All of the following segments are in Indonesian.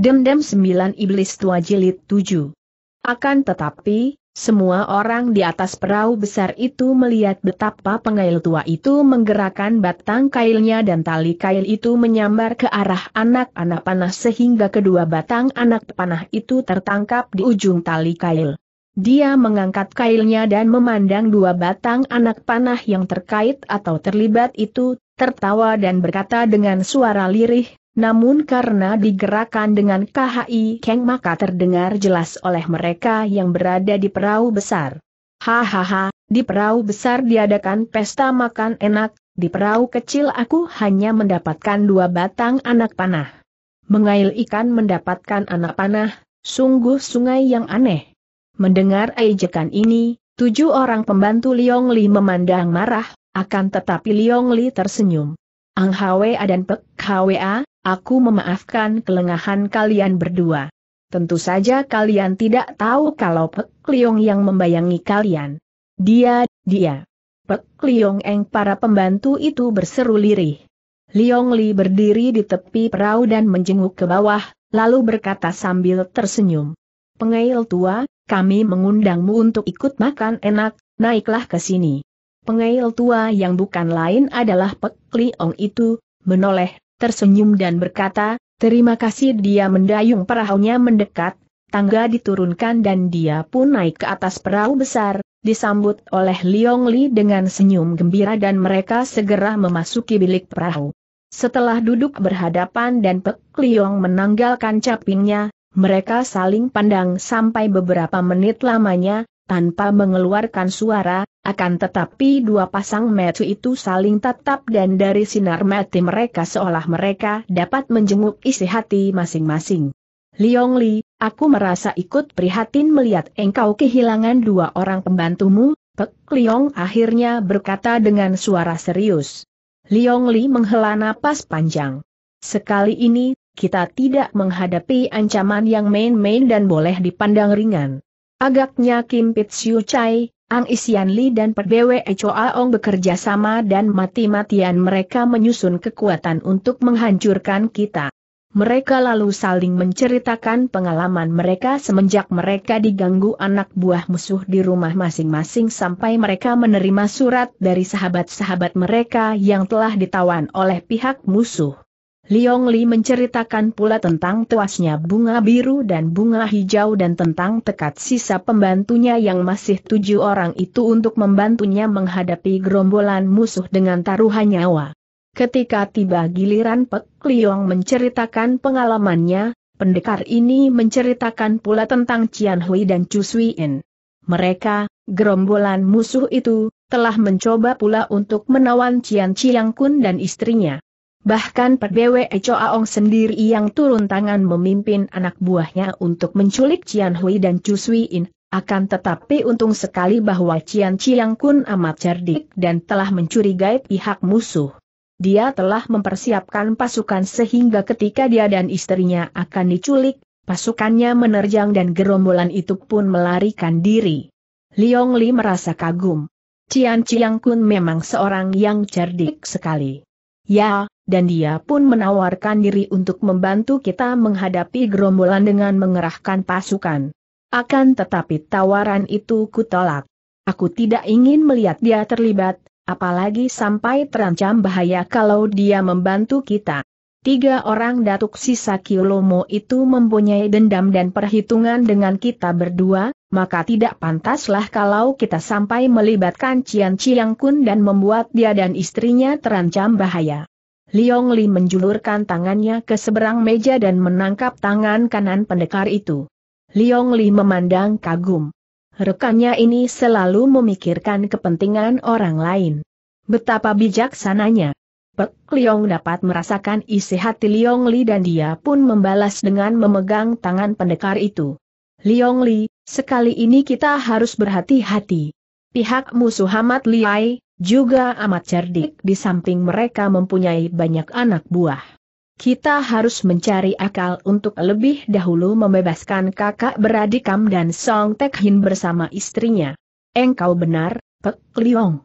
Dendam Sembilan Iblis Tua Jilid tujuh. Akan tetapi, semua orang di atas perahu besar itu melihat betapa pengail tua itu menggerakkan batang kailnya dan tali kail itu menyambar ke arah anak-anak panah sehingga kedua batang anak panah itu tertangkap di ujung tali kail. Dia mengangkat kailnya dan memandang dua batang anak panah yang terkait atau terlibat itu, tertawa dan berkata dengan suara lirih, namun karena digerakkan dengan KHI Keng maka terdengar jelas oleh mereka yang berada di perahu besar. Hahaha, di perahu besar diadakan pesta makan enak, di perahu kecil aku hanya mendapatkan dua batang anak panah. Mengail ikan mendapatkan anak panah, sungguh sungai yang aneh. Mendengar ejekan ini, tujuh orang pembantu Liong Li memandang marah, akan tetapi Liong Li tersenyum. Ang Hwa dan Pek Hwa, aku memaafkan kelengahan kalian berdua. Tentu saja kalian tidak tahu kalau Pek Liong yang membayangi kalian. Dia, dia. Pek Liong Eng para pembantu itu berseru lirih. Liong Li berdiri di tepi perahu dan menjenguk ke bawah, lalu berkata sambil tersenyum. Pengail tua, kami mengundangmu untuk ikut makan enak, naiklah ke sini. Pengail tua yang bukan lain adalah Pek Liong itu, menoleh, tersenyum dan berkata, terima kasih dia mendayung perahunya mendekat, tangga diturunkan dan dia pun naik ke atas perahu besar, disambut oleh Liong Li dengan senyum gembira dan mereka segera memasuki bilik perahu. Setelah duduk berhadapan dan Pek Liong menanggalkan capingnya, mereka saling pandang sampai beberapa menit lamanya, tanpa mengeluarkan suara, akan tetapi dua pasang mata itu saling tatap dan dari sinar mata mereka seolah mereka dapat menjenguk isi hati masing-masing. Liong Li, aku merasa ikut prihatin melihat engkau kehilangan dua orang pembantumu, Pek Liong akhirnya berkata dengan suara serius. Liong Li menghela napas panjang. Sekali ini, kita tidak menghadapi ancaman yang main-main dan boleh dipandang ringan. Agaknya Kim Siu Chai, Ang Isian Li dan Perbewe Perdewe Aong bekerja sama dan mati-matian mereka menyusun kekuatan untuk menghancurkan kita. Mereka lalu saling menceritakan pengalaman mereka semenjak mereka diganggu anak buah musuh di rumah masing-masing sampai mereka menerima surat dari sahabat-sahabat mereka yang telah ditawan oleh pihak musuh. Liong Li menceritakan pula tentang tuasnya bunga biru dan bunga hijau dan tentang tekad sisa pembantunya yang masih tujuh orang itu untuk membantunya menghadapi gerombolan musuh dengan taruhan nyawa. Ketika tiba giliran Pek Liong menceritakan pengalamannya, pendekar ini menceritakan pula tentang Cian Hui dan Chu Sui In. Mereka, gerombolan musuh itu, telah mencoba pula untuk menawan Cian Chiang Kun dan istrinya. Bahkan PBWE Aong sendiri yang turun tangan memimpin anak buahnya untuk menculik Cian Hui dan Chu Sui In, akan tetapi untung sekali bahwa Cian Chiang Kun amat cerdik dan telah mencurigai pihak musuh. Dia telah mempersiapkan pasukan sehingga ketika dia dan istrinya akan diculik, pasukannya menerjang dan gerombolan itu pun melarikan diri. Liong Li merasa kagum. Cian Chiang Kun memang seorang yang cerdik sekali. Ya, dan dia pun menawarkan diri untuk membantu kita menghadapi gerombolan dengan mengerahkan pasukan. Akan tetapi tawaran itu kutolak. Aku tidak ingin melihat dia terlibat, apalagi sampai terancam bahaya kalau dia membantu kita. Tiga orang datuk sisa Kiulomo itu mempunyai dendam dan perhitungan dengan kita berdua, maka tidak pantaslah kalau kita sampai melibatkan Cian Ciang Kun dan membuat dia dan istrinya terancam bahaya. Liong Li menjulurkan tangannya ke seberang meja dan menangkap tangan kanan pendekar itu. Liong Li memandang kagum. Rekannya ini selalu memikirkan kepentingan orang lain. Betapa bijaksananya. Pek Liong dapat merasakan isi hati Liong Li dan dia pun membalas dengan memegang tangan pendekar itu. Liong Li, sekali ini kita harus berhati-hati. Pihak musuh amat liai, juga amat cerdik di samping mereka mempunyai banyak anak buah. Kita harus mencari akal untuk lebih dahulu membebaskan kakak beradik Kam dan Song Tek Hin bersama istrinya. Engkau benar, Pek Liong.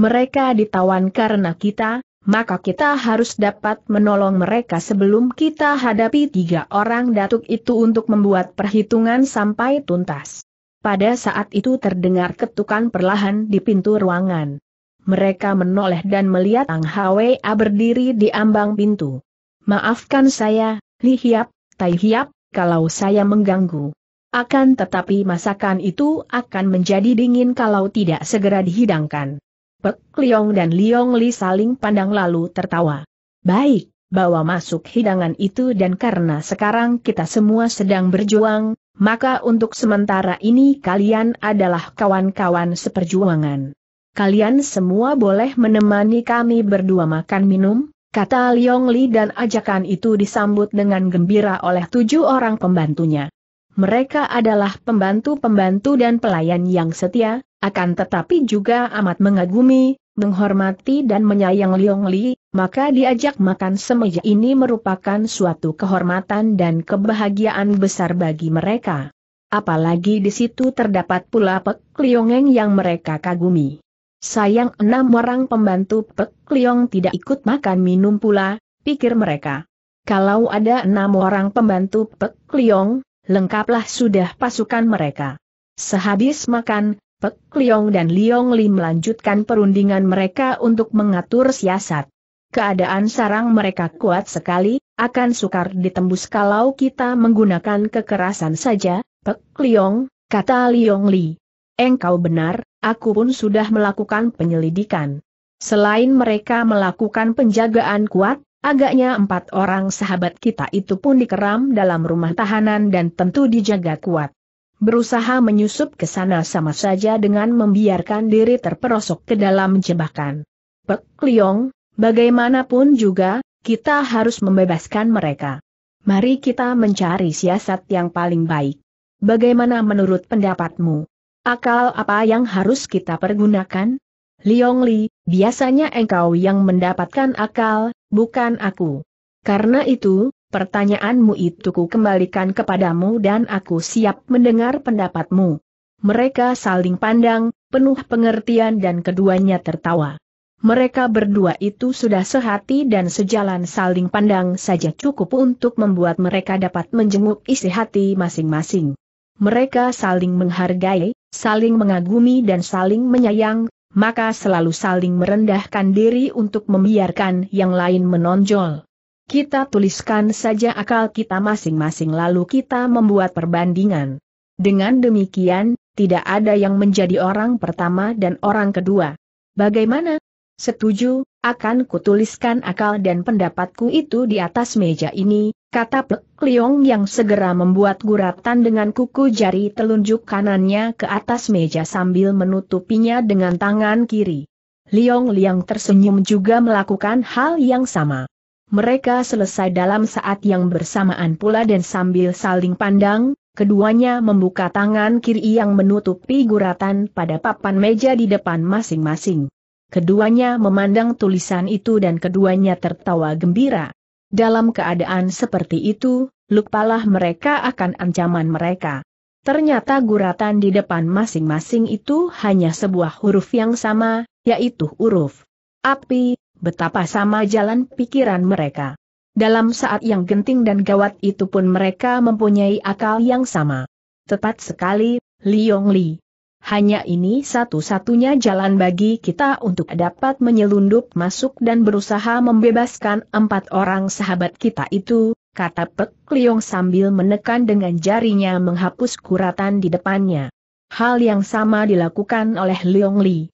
Mereka ditawan karena kita, maka kita harus dapat menolong mereka sebelum kita hadapi tiga orang datuk itu untuk membuat perhitungan sampai tuntas. Pada saat itu terdengar ketukan perlahan di pintu ruangan. Mereka menoleh dan melihat Ang Hwa berdiri di ambang pintu. Maafkan saya, Li Hiap, Tai Hiap, kalau saya mengganggu. Akan tetapi masakan itu akan menjadi dingin kalau tidak segera dihidangkan. Pek Liong dan Liong Li saling pandang lalu tertawa. Baik, bawa masuk hidangan itu dan karena sekarang kita semua sedang berjuang, maka untuk sementara ini kalian adalah kawan-kawan seperjuangan. Kalian semua boleh menemani kami berdua makan minum, kata Liong Li dan ajakan itu disambut dengan gembira oleh tujuh orang pembantunya. Mereka adalah pembantu-pembantu dan pelayan yang setia, akan tetapi juga amat mengagumi, menghormati dan menyayang Liong Li, maka diajak makan semeja ini merupakan suatu kehormatan dan kebahagiaan besar bagi mereka. Apalagi di situ terdapat pula Pek Liongeng yang mereka kagumi. Sayang enam orang pembantu Pek Liong tidak ikut makan minum pula, pikir mereka. Kalau ada enam orang pembantu Pek Liong, lengkaplah sudah pasukan mereka. Sehabis makan, Pek Liong dan Liong Li melanjutkan perundingan mereka untuk mengatur siasat. Keadaan sarang mereka kuat sekali, akan sukar ditembus kalau kita menggunakan kekerasan saja, Pek Liong, kata Liong Li. Engkau benar, aku pun sudah melakukan penyelidikan. Selain mereka melakukan penjagaan kuat, Agaknya empat orang sahabat kita itu pun dikeram dalam rumah tahanan dan tentu dijaga kuat. Berusaha menyusup ke sana sama saja dengan membiarkan diri terperosok ke dalam jebakan. Pek Liong, bagaimanapun juga, kita harus membebaskan mereka. Mari kita mencari siasat yang paling baik. Bagaimana menurut pendapatmu? Akal apa yang harus kita pergunakan? Liong Li, biasanya engkau yang mendapatkan akal, bukan aku. Karena itu, Pertanyaanmu itu ku kembalikan kepadamu dan aku siap mendengar pendapatmu. Mereka saling pandang, penuh pengertian dan keduanya tertawa. Mereka berdua itu sudah sehati dan sejalan saling pandang saja cukup untuk membuat mereka dapat menjenguk isi hati masing-masing. Mereka saling menghargai, saling mengagumi dan saling menyayang, maka selalu saling merendahkan diri untuk membiarkan yang lain menonjol. Kita tuliskan saja akal kita masing-masing lalu kita membuat perbandingan. Dengan demikian, tidak ada yang menjadi orang pertama dan orang kedua. Bagaimana? Setuju, akan kutuliskan akal dan pendapatku itu di atas meja ini, kata Plek Liong yang segera membuat guratan dengan kuku jari telunjuk kanannya ke atas meja sambil menutupinya dengan tangan kiri. Liong Liang tersenyum juga melakukan hal yang sama. Mereka selesai dalam saat yang bersamaan pula dan sambil saling pandang, keduanya membuka tangan kiri yang menutupi guratan pada papan meja di depan masing-masing. Keduanya memandang tulisan itu dan keduanya tertawa gembira. Dalam keadaan seperti itu, lupalah mereka akan ancaman mereka. Ternyata guratan di depan masing-masing itu hanya sebuah huruf yang sama, yaitu huruf api, betapa sama jalan pikiran mereka. Dalam saat yang genting dan gawat itu pun mereka mempunyai akal yang sama. Tepat sekali, Liong Li. Hanya ini satu-satunya jalan bagi kita untuk dapat menyelundup masuk dan berusaha membebaskan empat orang sahabat kita itu, kata Pek Liong sambil menekan dengan jarinya menghapus kuratan di depannya. Hal yang sama dilakukan oleh Liong Li.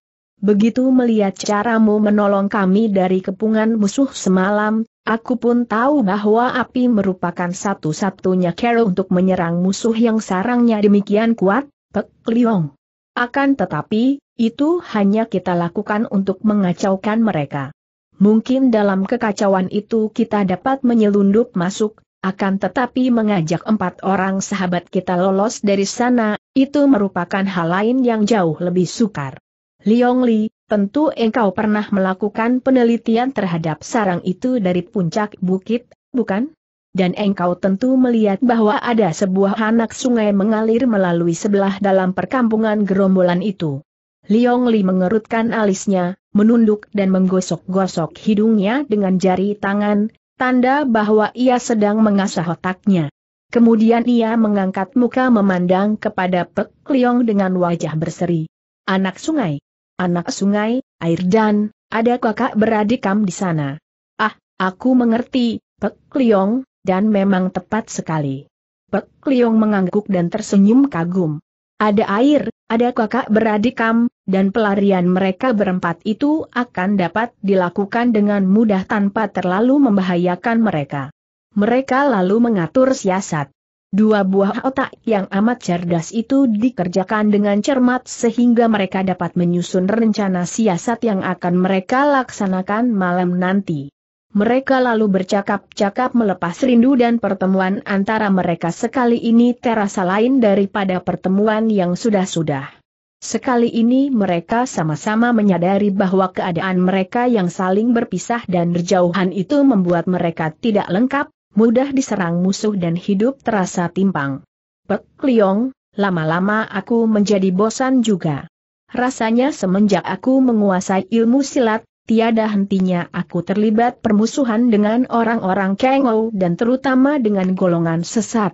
Begitu melihat caramu menolong kami dari kepungan musuh semalam, aku pun tahu bahwa api merupakan satu-satunya cara untuk menyerang musuh yang sarangnya demikian kuat, Pek Liong. Akan tetapi, itu hanya kita lakukan untuk mengacaukan mereka. Mungkin dalam kekacauan itu kita dapat menyelundup masuk, akan tetapi mengajak empat orang sahabat kita lolos dari sana, itu merupakan hal lain yang jauh lebih sukar. Liong Li, tentu engkau pernah melakukan penelitian terhadap sarang itu dari puncak bukit, bukan? Dan engkau tentu melihat bahwa ada sebuah anak sungai mengalir melalui sebelah dalam perkampungan gerombolan itu. Liong Li mengerutkan alisnya, menunduk dan menggosok-gosok hidungnya dengan jari tangan, tanda bahwa ia sedang mengasah otaknya. Kemudian ia mengangkat muka memandang kepada Pek Liong dengan wajah berseri. Anak sungai anak sungai, air dan, ada kakak beradikam di sana. Ah, aku mengerti, Pek Liong, dan memang tepat sekali. Pek Liong mengangguk dan tersenyum kagum. Ada air, ada kakak beradikam, dan pelarian mereka berempat itu akan dapat dilakukan dengan mudah tanpa terlalu membahayakan mereka. Mereka lalu mengatur siasat. Dua buah otak yang amat cerdas itu dikerjakan dengan cermat sehingga mereka dapat menyusun rencana siasat yang akan mereka laksanakan malam nanti. Mereka lalu bercakap-cakap melepas rindu dan pertemuan antara mereka sekali ini terasa lain daripada pertemuan yang sudah-sudah. Sekali ini mereka sama-sama menyadari bahwa keadaan mereka yang saling berpisah dan berjauhan itu membuat mereka tidak lengkap, mudah diserang musuh dan hidup terasa timpang. Pek Liong, lama-lama aku menjadi bosan juga. Rasanya semenjak aku menguasai ilmu silat, tiada hentinya aku terlibat permusuhan dengan orang-orang Kengou dan terutama dengan golongan sesat.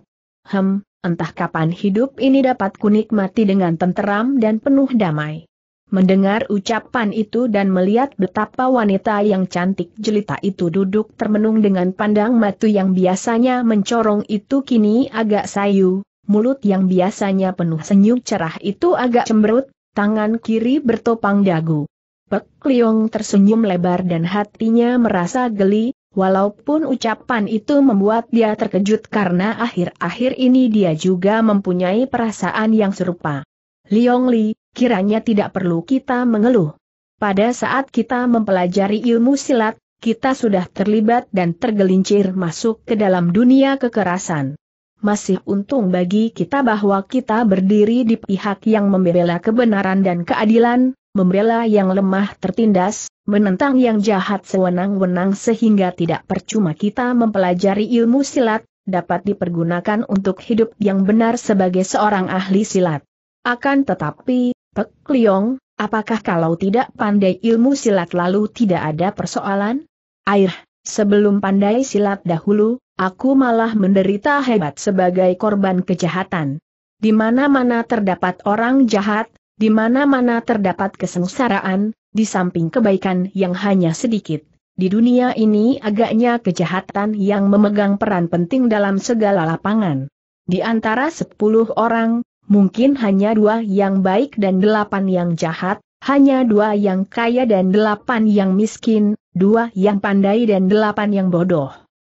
Hem, entah kapan hidup ini dapat kunikmati dengan tenteram dan penuh damai. Mendengar ucapan itu dan melihat betapa wanita yang cantik jelita itu duduk termenung dengan pandang matu yang biasanya mencorong itu kini agak sayu, mulut yang biasanya penuh senyum cerah itu agak cemberut, tangan kiri bertopang dagu. Pek Liong tersenyum lebar dan hatinya merasa geli, walaupun ucapan itu membuat dia terkejut karena akhir-akhir ini dia juga mempunyai perasaan yang serupa. Liong Li, kiranya tidak perlu kita mengeluh. Pada saat kita mempelajari ilmu silat, kita sudah terlibat dan tergelincir masuk ke dalam dunia kekerasan. Masih untung bagi kita bahwa kita berdiri di pihak yang membela kebenaran dan keadilan, membela yang lemah tertindas, menentang yang jahat sewenang-wenang sehingga tidak percuma kita mempelajari ilmu silat, dapat dipergunakan untuk hidup yang benar sebagai seorang ahli silat. Akan tetapi, Pek Liong, apakah kalau tidak pandai ilmu silat lalu tidak ada persoalan? Air, sebelum pandai silat dahulu, aku malah menderita hebat sebagai korban kejahatan. Di mana-mana terdapat orang jahat, di mana-mana terdapat kesengsaraan, di samping kebaikan yang hanya sedikit. Di dunia ini agaknya kejahatan yang memegang peran penting dalam segala lapangan. Di antara sepuluh orang, mungkin hanya dua yang baik dan delapan yang jahat, hanya dua yang kaya dan delapan yang miskin, dua yang pandai dan delapan yang bodoh.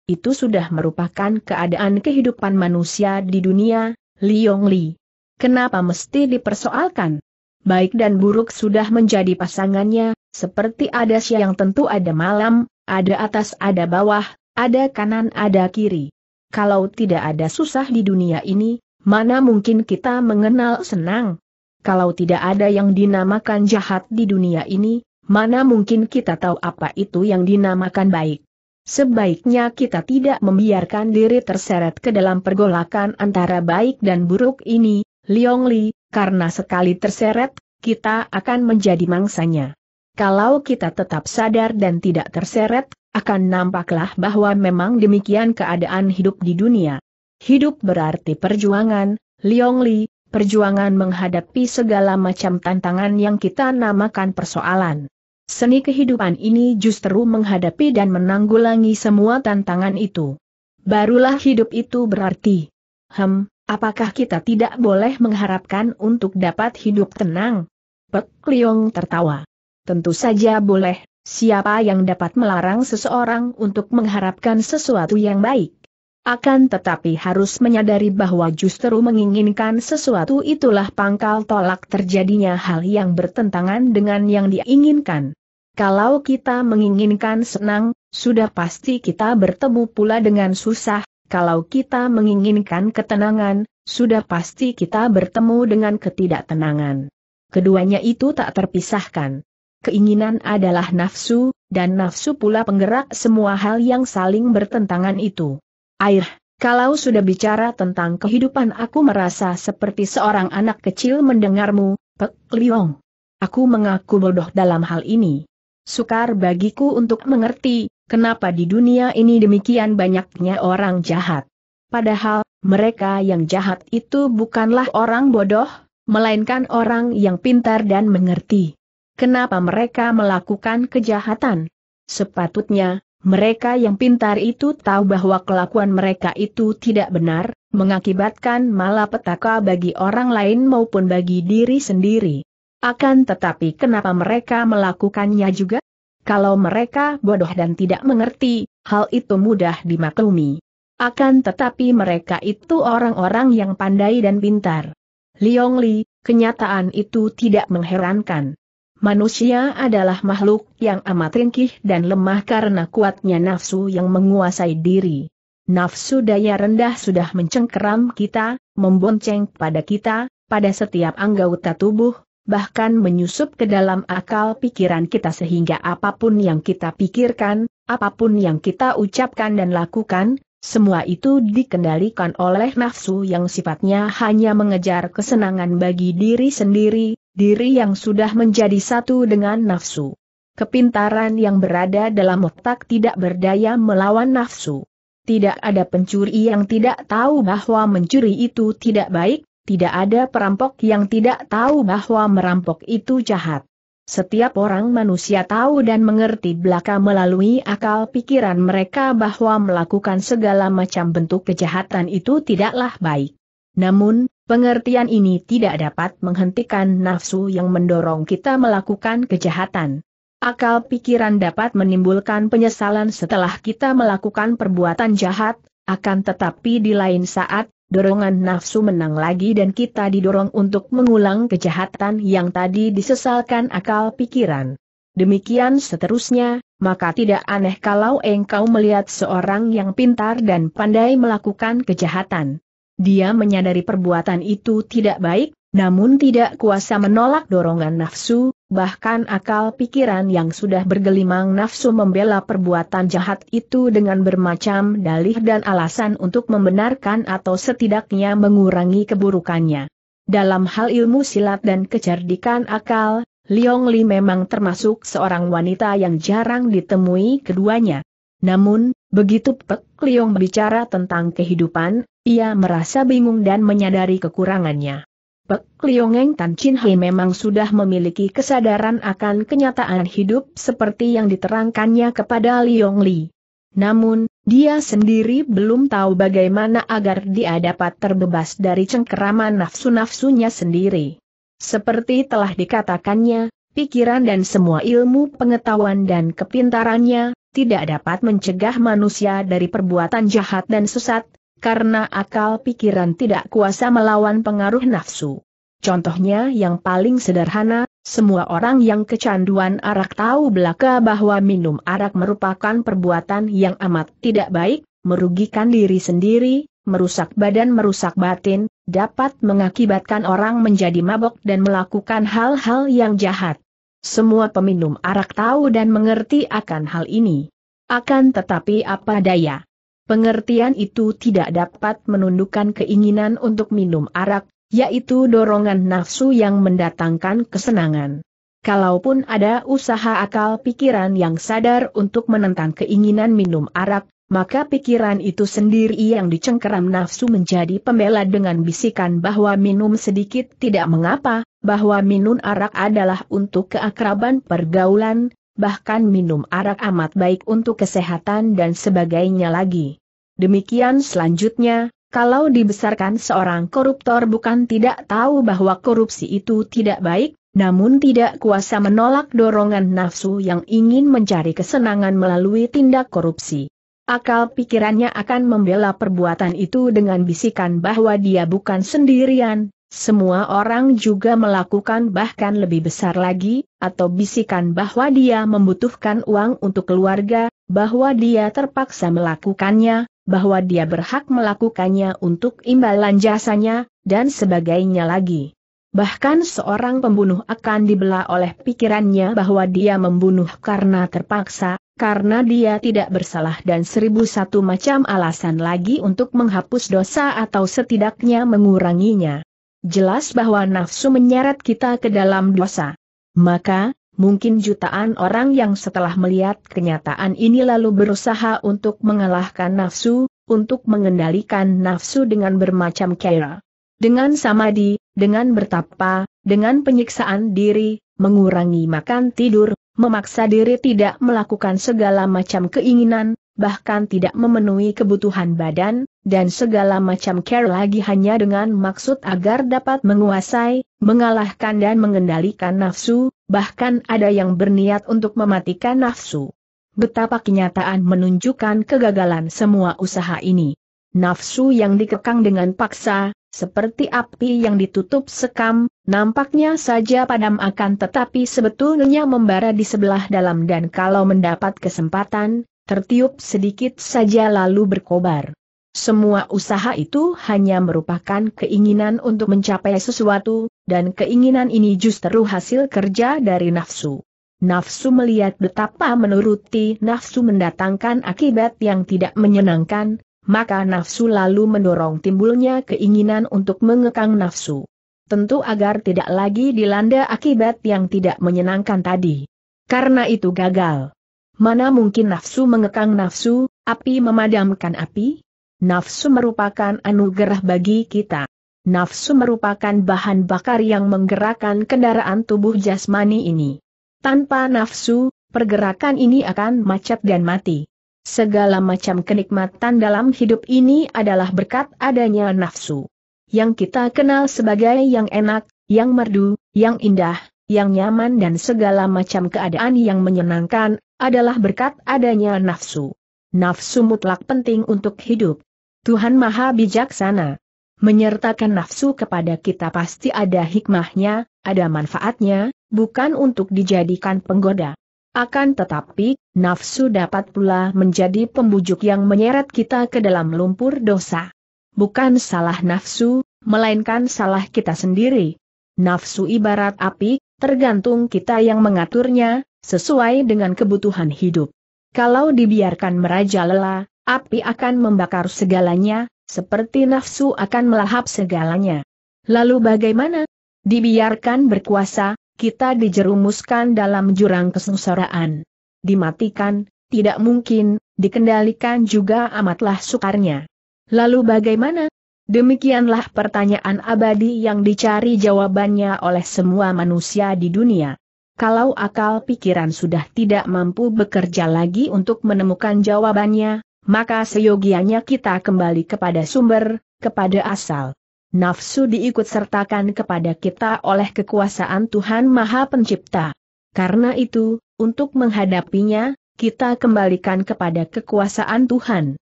Itu sudah merupakan keadaan kehidupan manusia di dunia, Liong Li. Kenapa mesti dipersoalkan? Baik dan buruk sudah menjadi pasangannya, seperti ada siang tentu ada malam, ada atas ada bawah, ada kanan ada kiri. Kalau tidak ada susah di dunia ini, Mana mungkin kita mengenal senang? Kalau tidak ada yang dinamakan jahat di dunia ini, mana mungkin kita tahu apa itu yang dinamakan baik? Sebaiknya kita tidak membiarkan diri terseret ke dalam pergolakan antara baik dan buruk ini, Liong Li, karena sekali terseret, kita akan menjadi mangsanya. Kalau kita tetap sadar dan tidak terseret, akan nampaklah bahwa memang demikian keadaan hidup di dunia. Hidup berarti perjuangan, Liong Li, perjuangan menghadapi segala macam tantangan yang kita namakan persoalan. Seni kehidupan ini justru menghadapi dan menanggulangi semua tantangan itu. Barulah hidup itu berarti. Hem, apakah kita tidak boleh mengharapkan untuk dapat hidup tenang? Pek Liong tertawa. Tentu saja boleh, siapa yang dapat melarang seseorang untuk mengharapkan sesuatu yang baik? Akan tetapi harus menyadari bahwa justru menginginkan sesuatu itulah pangkal tolak terjadinya hal yang bertentangan dengan yang diinginkan. Kalau kita menginginkan senang, sudah pasti kita bertemu pula dengan susah, kalau kita menginginkan ketenangan, sudah pasti kita bertemu dengan ketidaktenangan. Keduanya itu tak terpisahkan. Keinginan adalah nafsu, dan nafsu pula penggerak semua hal yang saling bertentangan itu. Air, kalau sudah bicara tentang kehidupan aku merasa seperti seorang anak kecil mendengarmu, Pek Liong. Aku mengaku bodoh dalam hal ini. Sukar bagiku untuk mengerti, kenapa di dunia ini demikian banyaknya orang jahat. Padahal, mereka yang jahat itu bukanlah orang bodoh, melainkan orang yang pintar dan mengerti. Kenapa mereka melakukan kejahatan? Sepatutnya, mereka yang pintar itu tahu bahwa kelakuan mereka itu tidak benar, mengakibatkan malapetaka bagi orang lain maupun bagi diri sendiri. Akan tetapi kenapa mereka melakukannya juga? Kalau mereka bodoh dan tidak mengerti, hal itu mudah dimaklumi. Akan tetapi mereka itu orang-orang yang pandai dan pintar. Liong Li, kenyataan itu tidak mengherankan. Manusia adalah makhluk yang amat ringkih dan lemah karena kuatnya nafsu yang menguasai diri. Nafsu daya rendah sudah mencengkeram kita, membonceng pada kita, pada setiap anggota tubuh, bahkan menyusup ke dalam akal pikiran kita sehingga apapun yang kita pikirkan, apapun yang kita ucapkan dan lakukan, semua itu dikendalikan oleh nafsu yang sifatnya hanya mengejar kesenangan bagi diri sendiri, diri yang sudah menjadi satu dengan nafsu. Kepintaran yang berada dalam otak tidak berdaya melawan nafsu. Tidak ada pencuri yang tidak tahu bahwa mencuri itu tidak baik, tidak ada perampok yang tidak tahu bahwa merampok itu jahat. Setiap orang manusia tahu dan mengerti belaka melalui akal pikiran mereka bahwa melakukan segala macam bentuk kejahatan itu tidaklah baik. Namun, Pengertian ini tidak dapat menghentikan nafsu yang mendorong kita melakukan kejahatan. Akal pikiran dapat menimbulkan penyesalan setelah kita melakukan perbuatan jahat, akan tetapi di lain saat, dorongan nafsu menang lagi dan kita didorong untuk mengulang kejahatan yang tadi disesalkan akal pikiran. Demikian seterusnya, maka tidak aneh kalau engkau melihat seorang yang pintar dan pandai melakukan kejahatan dia menyadari perbuatan itu tidak baik, namun tidak kuasa menolak dorongan nafsu, bahkan akal pikiran yang sudah bergelimang nafsu membela perbuatan jahat itu dengan bermacam dalih dan alasan untuk membenarkan atau setidaknya mengurangi keburukannya. Dalam hal ilmu silat dan kecerdikan akal, Liong Li memang termasuk seorang wanita yang jarang ditemui keduanya. Namun, begitu Pek Liong bicara tentang kehidupan, ia merasa bingung dan menyadari kekurangannya. Pek Liongeng Tan Chin He memang sudah memiliki kesadaran akan kenyataan hidup seperti yang diterangkannya kepada Liong Li. Namun, dia sendiri belum tahu bagaimana agar dia dapat terbebas dari cengkeraman nafsu-nafsunya sendiri. Seperti telah dikatakannya, pikiran dan semua ilmu pengetahuan dan kepintarannya, tidak dapat mencegah manusia dari perbuatan jahat dan sesat, karena akal pikiran tidak kuasa melawan pengaruh nafsu. Contohnya yang paling sederhana, semua orang yang kecanduan arak tahu belaka bahwa minum arak merupakan perbuatan yang amat tidak baik, merugikan diri sendiri, merusak badan merusak batin, dapat mengakibatkan orang menjadi mabok dan melakukan hal-hal yang jahat. Semua peminum arak tahu dan mengerti akan hal ini. Akan tetapi apa daya? Pengertian itu tidak dapat menundukkan keinginan untuk minum arak, yaitu dorongan nafsu yang mendatangkan kesenangan. Kalaupun ada usaha akal pikiran yang sadar untuk menentang keinginan minum arak, maka pikiran itu sendiri yang dicengkeram nafsu menjadi pembela dengan bisikan bahwa minum sedikit tidak mengapa, bahwa minum arak adalah untuk keakraban pergaulan, bahkan minum arak amat baik untuk kesehatan dan sebagainya lagi. Demikian selanjutnya, kalau dibesarkan seorang koruptor bukan tidak tahu bahwa korupsi itu tidak baik, namun tidak kuasa menolak dorongan nafsu yang ingin mencari kesenangan melalui tindak korupsi. Akal pikirannya akan membela perbuatan itu dengan bisikan bahwa dia bukan sendirian, semua orang juga melakukan bahkan lebih besar lagi, atau bisikan bahwa dia membutuhkan uang untuk keluarga, bahwa dia terpaksa melakukannya, bahwa dia berhak melakukannya untuk imbalan jasanya, dan sebagainya lagi. Bahkan seorang pembunuh akan dibelah oleh pikirannya bahwa dia membunuh karena terpaksa, karena dia tidak bersalah dan seribu satu macam alasan lagi untuk menghapus dosa atau setidaknya menguranginya. Jelas bahwa nafsu menyeret kita ke dalam dosa. Maka, mungkin jutaan orang yang setelah melihat kenyataan ini lalu berusaha untuk mengalahkan nafsu, untuk mengendalikan nafsu dengan bermacam cara. Dengan samadhi, dengan bertapa, dengan penyiksaan diri, mengurangi makan tidur, memaksa diri tidak melakukan segala macam keinginan, bahkan tidak memenuhi kebutuhan badan, dan segala macam care lagi hanya dengan maksud agar dapat menguasai, mengalahkan dan mengendalikan nafsu, bahkan ada yang berniat untuk mematikan nafsu. Betapa kenyataan menunjukkan kegagalan semua usaha ini. Nafsu yang dikekang dengan paksa, seperti api yang ditutup sekam, nampaknya saja padam akan tetapi sebetulnya membara di sebelah dalam dan kalau mendapat kesempatan, tertiup sedikit saja lalu berkobar. Semua usaha itu hanya merupakan keinginan untuk mencapai sesuatu, dan keinginan ini justru hasil kerja dari nafsu. Nafsu melihat betapa menuruti nafsu mendatangkan akibat yang tidak menyenangkan, maka nafsu lalu mendorong timbulnya keinginan untuk mengekang nafsu. Tentu agar tidak lagi dilanda akibat yang tidak menyenangkan tadi. Karena itu gagal. Mana mungkin nafsu mengekang nafsu, api memadamkan api? Nafsu merupakan anugerah bagi kita. Nafsu merupakan bahan bakar yang menggerakkan kendaraan tubuh jasmani ini. Tanpa nafsu, pergerakan ini akan macet dan mati. Segala macam kenikmatan dalam hidup ini adalah berkat adanya nafsu. Yang kita kenal sebagai yang enak, yang merdu, yang indah, yang nyaman dan segala macam keadaan yang menyenangkan, adalah berkat adanya nafsu. Nafsu mutlak penting untuk hidup. Tuhan Maha Bijaksana. Menyertakan nafsu kepada kita pasti ada hikmahnya, ada manfaatnya, bukan untuk dijadikan penggoda. Akan tetapi, nafsu dapat pula menjadi pembujuk yang menyeret kita ke dalam lumpur dosa. Bukan salah nafsu, melainkan salah kita sendiri. Nafsu ibarat api, tergantung kita yang mengaturnya, sesuai dengan kebutuhan hidup. Kalau dibiarkan merajalela, api akan membakar segalanya, seperti nafsu akan melahap segalanya. Lalu bagaimana? Dibiarkan berkuasa, kita dijerumuskan dalam jurang kesengsaraan. Dimatikan, tidak mungkin, dikendalikan juga amatlah sukarnya. Lalu bagaimana? Demikianlah pertanyaan abadi yang dicari jawabannya oleh semua manusia di dunia. Kalau akal pikiran sudah tidak mampu bekerja lagi untuk menemukan jawabannya, maka seyogianya kita kembali kepada sumber, kepada asal. Nafsu diikut sertakan kepada kita oleh kekuasaan Tuhan Maha Pencipta. Karena itu, untuk menghadapinya, kita kembalikan kepada kekuasaan Tuhan.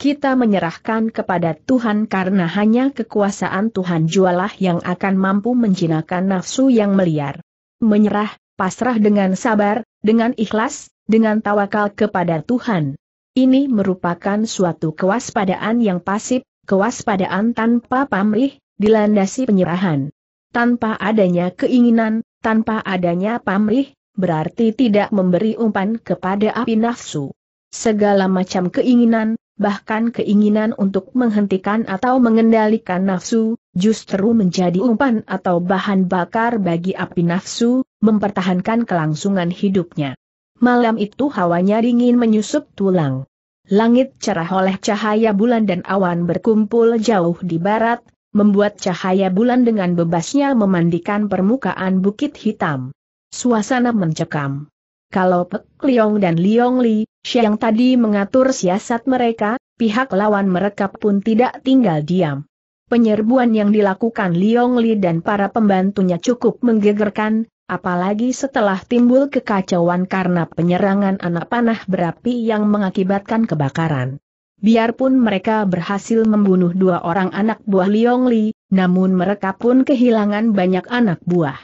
Kita menyerahkan kepada Tuhan karena hanya kekuasaan Tuhan jualah yang akan mampu menjinakkan nafsu yang meliar. Menyerah, pasrah dengan sabar, dengan ikhlas, dengan tawakal kepada Tuhan. Ini merupakan suatu kewaspadaan yang pasif, kewaspadaan tanpa pamrih, dilandasi penyerahan. Tanpa adanya keinginan, tanpa adanya pamrih, berarti tidak memberi umpan kepada api nafsu. Segala macam keinginan, bahkan keinginan untuk menghentikan atau mengendalikan nafsu, justru menjadi umpan atau bahan bakar bagi api nafsu, mempertahankan kelangsungan hidupnya. Malam itu hawanya dingin menyusup tulang. Langit cerah oleh cahaya bulan dan awan berkumpul jauh di barat, membuat cahaya bulan dengan bebasnya memandikan permukaan bukit hitam. Suasana mencekam. Kalau Pek Liong dan Liong Li, Xiang tadi mengatur siasat mereka, pihak lawan mereka pun tidak tinggal diam. Penyerbuan yang dilakukan Liong Li dan para pembantunya cukup menggegerkan, apalagi setelah timbul kekacauan karena penyerangan anak panah berapi yang mengakibatkan kebakaran. Biarpun mereka berhasil membunuh dua orang anak buah Liong Li, namun mereka pun kehilangan banyak anak buah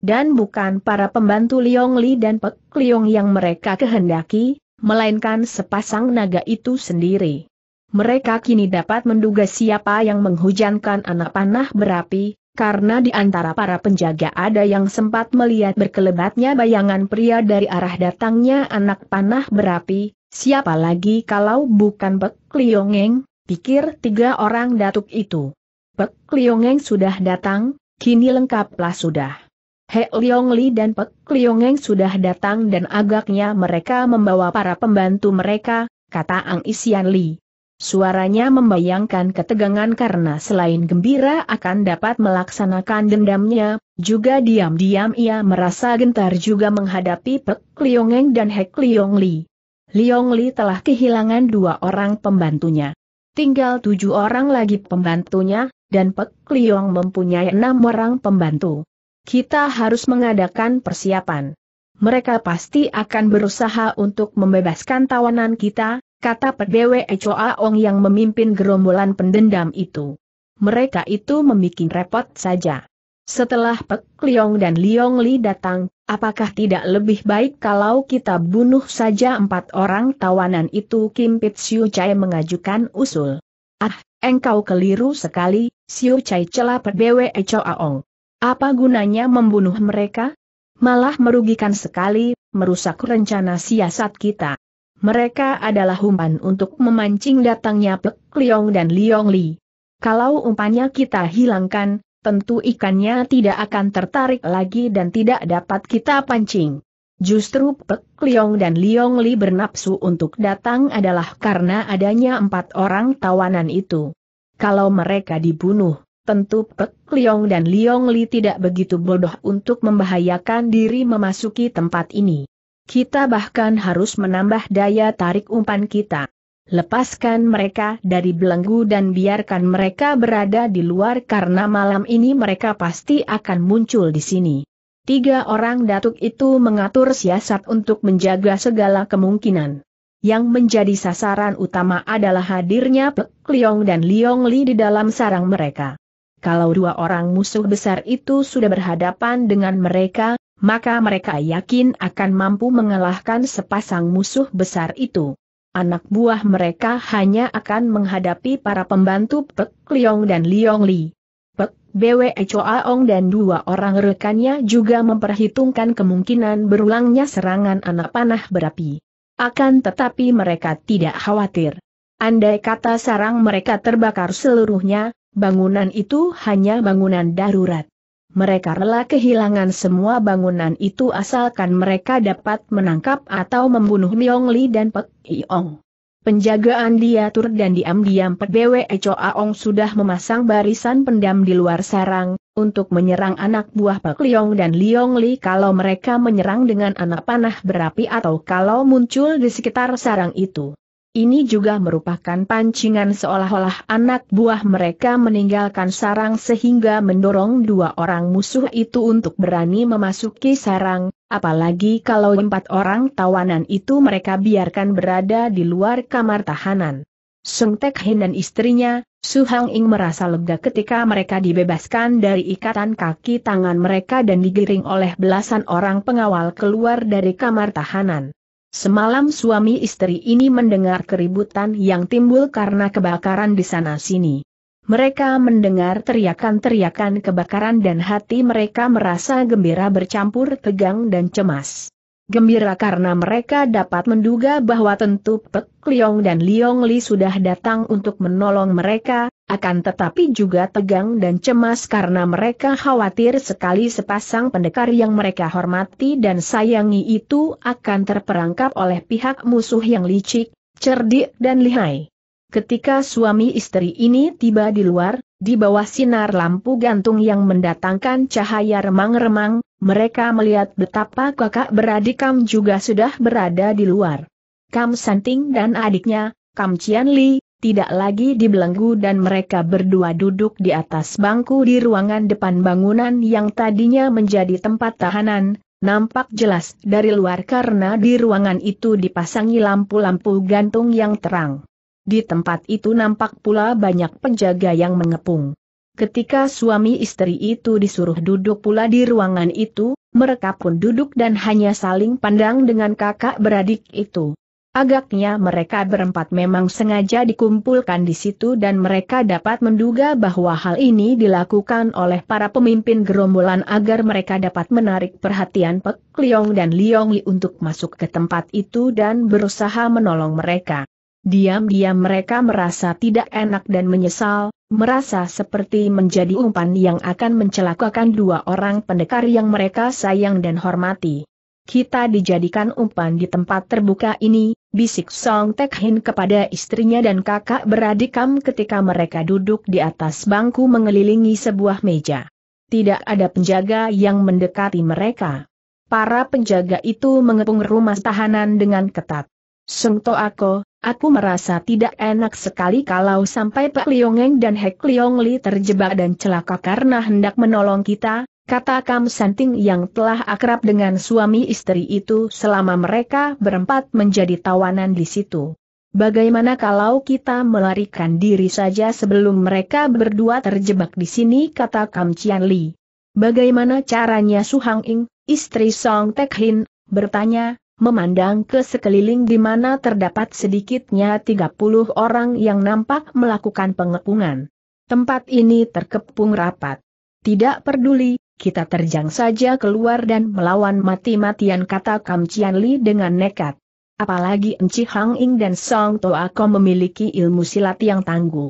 dan bukan para pembantu Liong Li dan Pek Liong yang mereka kehendaki, melainkan sepasang naga itu sendiri. Mereka kini dapat menduga siapa yang menghujankan anak panah berapi, karena di antara para penjaga ada yang sempat melihat berkelebatnya bayangan pria dari arah datangnya anak panah berapi, siapa lagi kalau bukan Pek Liongeng, pikir tiga orang datuk itu. Pek Liongeng sudah datang, kini lengkaplah sudah. He Leong Li dan Pek Leongeng sudah datang dan agaknya mereka membawa para pembantu mereka, kata Ang Isian Li. Suaranya membayangkan ketegangan karena selain gembira akan dapat melaksanakan dendamnya, juga diam-diam ia merasa gentar juga menghadapi Pek Leongeng dan He Leong Li. Leong Li telah kehilangan dua orang pembantunya. Tinggal tujuh orang lagi pembantunya, dan Pek Leong mempunyai enam orang pembantu. Kita harus mengadakan persiapan. Mereka pasti akan berusaha untuk membebaskan tawanan kita, kata PDW Choa Ong yang memimpin gerombolan pendendam itu. Mereka itu membuat repot saja. Setelah Pek Liong dan Liong Li datang, apakah tidak lebih baik kalau kita bunuh saja empat orang tawanan itu Kim Pit Siu Chai mengajukan usul. Ah, engkau keliru sekali, Siu Chai celah PDW Choa Ong. Apa gunanya membunuh mereka? Malah merugikan sekali, merusak rencana siasat kita. Mereka adalah umpan untuk memancing datangnya Pek Liong dan Liong Li. Kalau umpannya kita hilangkan, tentu ikannya tidak akan tertarik lagi dan tidak dapat kita pancing. Justru Pek Liong dan Liong Li bernapsu untuk datang adalah karena adanya empat orang tawanan itu. Kalau mereka dibunuh, tentu Pek Liong dan Liong Li tidak begitu bodoh untuk membahayakan diri memasuki tempat ini. Kita bahkan harus menambah daya tarik umpan kita. Lepaskan mereka dari belenggu dan biarkan mereka berada di luar karena malam ini mereka pasti akan muncul di sini. Tiga orang datuk itu mengatur siasat untuk menjaga segala kemungkinan. Yang menjadi sasaran utama adalah hadirnya Pek Liong dan Liong Li di dalam sarang mereka kalau dua orang musuh besar itu sudah berhadapan dengan mereka, maka mereka yakin akan mampu mengalahkan sepasang musuh besar itu. Anak buah mereka hanya akan menghadapi para pembantu Pek Liong dan Liong Li. Pek Bwe Choaong dan dua orang rekannya juga memperhitungkan kemungkinan berulangnya serangan anak panah berapi. Akan tetapi mereka tidak khawatir. Andai kata sarang mereka terbakar seluruhnya, bangunan itu hanya bangunan darurat. Mereka rela kehilangan semua bangunan itu asalkan mereka dapat menangkap atau membunuh Myong Li dan Pek Iong. Penjagaan diatur dan diam-diam Pek Bwe Aong sudah memasang barisan pendam di luar sarang, untuk menyerang anak buah Pek Liong dan Liong Li kalau mereka menyerang dengan anak panah berapi atau kalau muncul di sekitar sarang itu. Ini juga merupakan pancingan seolah-olah anak buah mereka meninggalkan sarang sehingga mendorong dua orang musuh itu untuk berani memasuki sarang, apalagi kalau empat orang tawanan itu mereka biarkan berada di luar kamar tahanan. Sung Tek Hin dan istrinya, Su Hang Ing merasa lega ketika mereka dibebaskan dari ikatan kaki tangan mereka dan digiring oleh belasan orang pengawal keluar dari kamar tahanan. Semalam suami istri ini mendengar keributan yang timbul karena kebakaran di sana-sini. Mereka mendengar teriakan-teriakan kebakaran dan hati mereka merasa gembira bercampur tegang dan cemas gembira karena mereka dapat menduga bahwa tentu Pek Liong dan Liong Li sudah datang untuk menolong mereka, akan tetapi juga tegang dan cemas karena mereka khawatir sekali sepasang pendekar yang mereka hormati dan sayangi itu akan terperangkap oleh pihak musuh yang licik, cerdik dan lihai. Ketika suami istri ini tiba di luar, di bawah sinar lampu gantung yang mendatangkan cahaya remang-remang, mereka melihat betapa kakak beradik Kam juga sudah berada di luar. Kam Santing dan adiknya, Kam Cian Li, tidak lagi dibelenggu dan mereka berdua duduk di atas bangku di ruangan depan bangunan yang tadinya menjadi tempat tahanan, nampak jelas dari luar karena di ruangan itu dipasangi lampu-lampu gantung yang terang. Di tempat itu nampak pula banyak penjaga yang mengepung. Ketika suami istri itu disuruh duduk pula di ruangan itu, mereka pun duduk dan hanya saling pandang dengan kakak beradik itu. Agaknya mereka berempat memang sengaja dikumpulkan di situ dan mereka dapat menduga bahwa hal ini dilakukan oleh para pemimpin gerombolan agar mereka dapat menarik perhatian Pek Liong dan Liong Li untuk masuk ke tempat itu dan berusaha menolong mereka. Diam-diam mereka merasa tidak enak dan menyesal, merasa seperti menjadi umpan yang akan mencelakakan dua orang pendekar yang mereka sayang dan hormati. Kita dijadikan umpan di tempat terbuka ini, bisik Song Tekhin kepada istrinya dan kakak beradik Kam ketika mereka duduk di atas bangku mengelilingi sebuah meja. Tidak ada penjaga yang mendekati mereka. Para penjaga itu mengepung rumah tahanan dengan ketat. Sungto Ako, Aku merasa tidak enak sekali kalau sampai Pak Liongeng dan Hek Liong terjebak dan celaka karena hendak menolong kita, kata Kam Santing yang telah akrab dengan suami istri itu selama mereka berempat menjadi tawanan di situ. Bagaimana kalau kita melarikan diri saja sebelum mereka berdua terjebak di sini kata Kam Chian Li. Bagaimana caranya Su Hang Ing, istri Song Tek Hin, bertanya, memandang ke sekeliling di mana terdapat sedikitnya 30 orang yang nampak melakukan pengepungan. Tempat ini terkepung rapat. Tidak peduli, kita terjang saja keluar dan melawan mati-matian kata Kam Chian Li dengan nekat. Apalagi Enci Hang Ing dan Song Toako memiliki ilmu silat yang tangguh.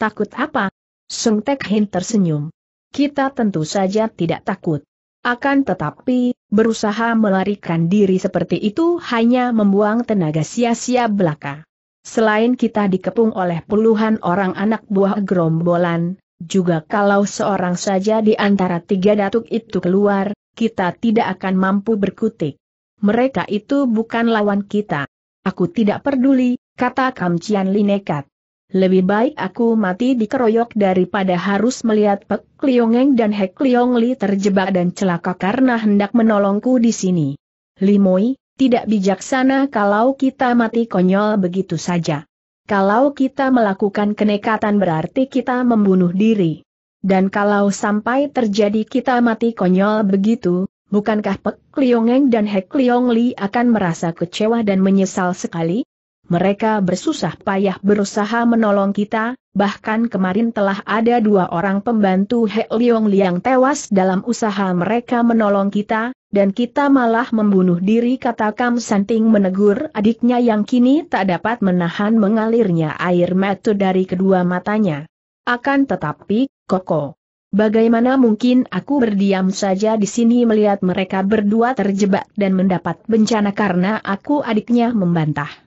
Takut apa? Sung Tek Hin tersenyum. Kita tentu saja tidak takut. Akan tetapi, berusaha melarikan diri seperti itu hanya membuang tenaga sia-sia belaka. Selain kita dikepung oleh puluhan orang anak buah gerombolan, juga kalau seorang saja di antara tiga datuk itu keluar, kita tidak akan mampu berkutik. Mereka itu bukan lawan kita. Aku tidak peduli, kata Kamcian Linekat lebih baik aku mati dikeroyok daripada harus melihat Pek Liongeng dan Hek Liong terjebak dan celaka karena hendak menolongku di sini. Limoi, tidak bijaksana kalau kita mati konyol begitu saja. Kalau kita melakukan kenekatan berarti kita membunuh diri. Dan kalau sampai terjadi kita mati konyol begitu, bukankah Pek Liongeng dan Hek Liong akan merasa kecewa dan menyesal sekali? Mereka bersusah payah berusaha menolong kita, bahkan kemarin telah ada dua orang pembantu He Leong Liang tewas dalam usaha mereka menolong kita, dan kita malah membunuh diri kata Kam Santing menegur adiknya yang kini tak dapat menahan mengalirnya air mata dari kedua matanya. Akan tetapi, Koko. Bagaimana mungkin aku berdiam saja di sini melihat mereka berdua terjebak dan mendapat bencana karena aku adiknya membantah.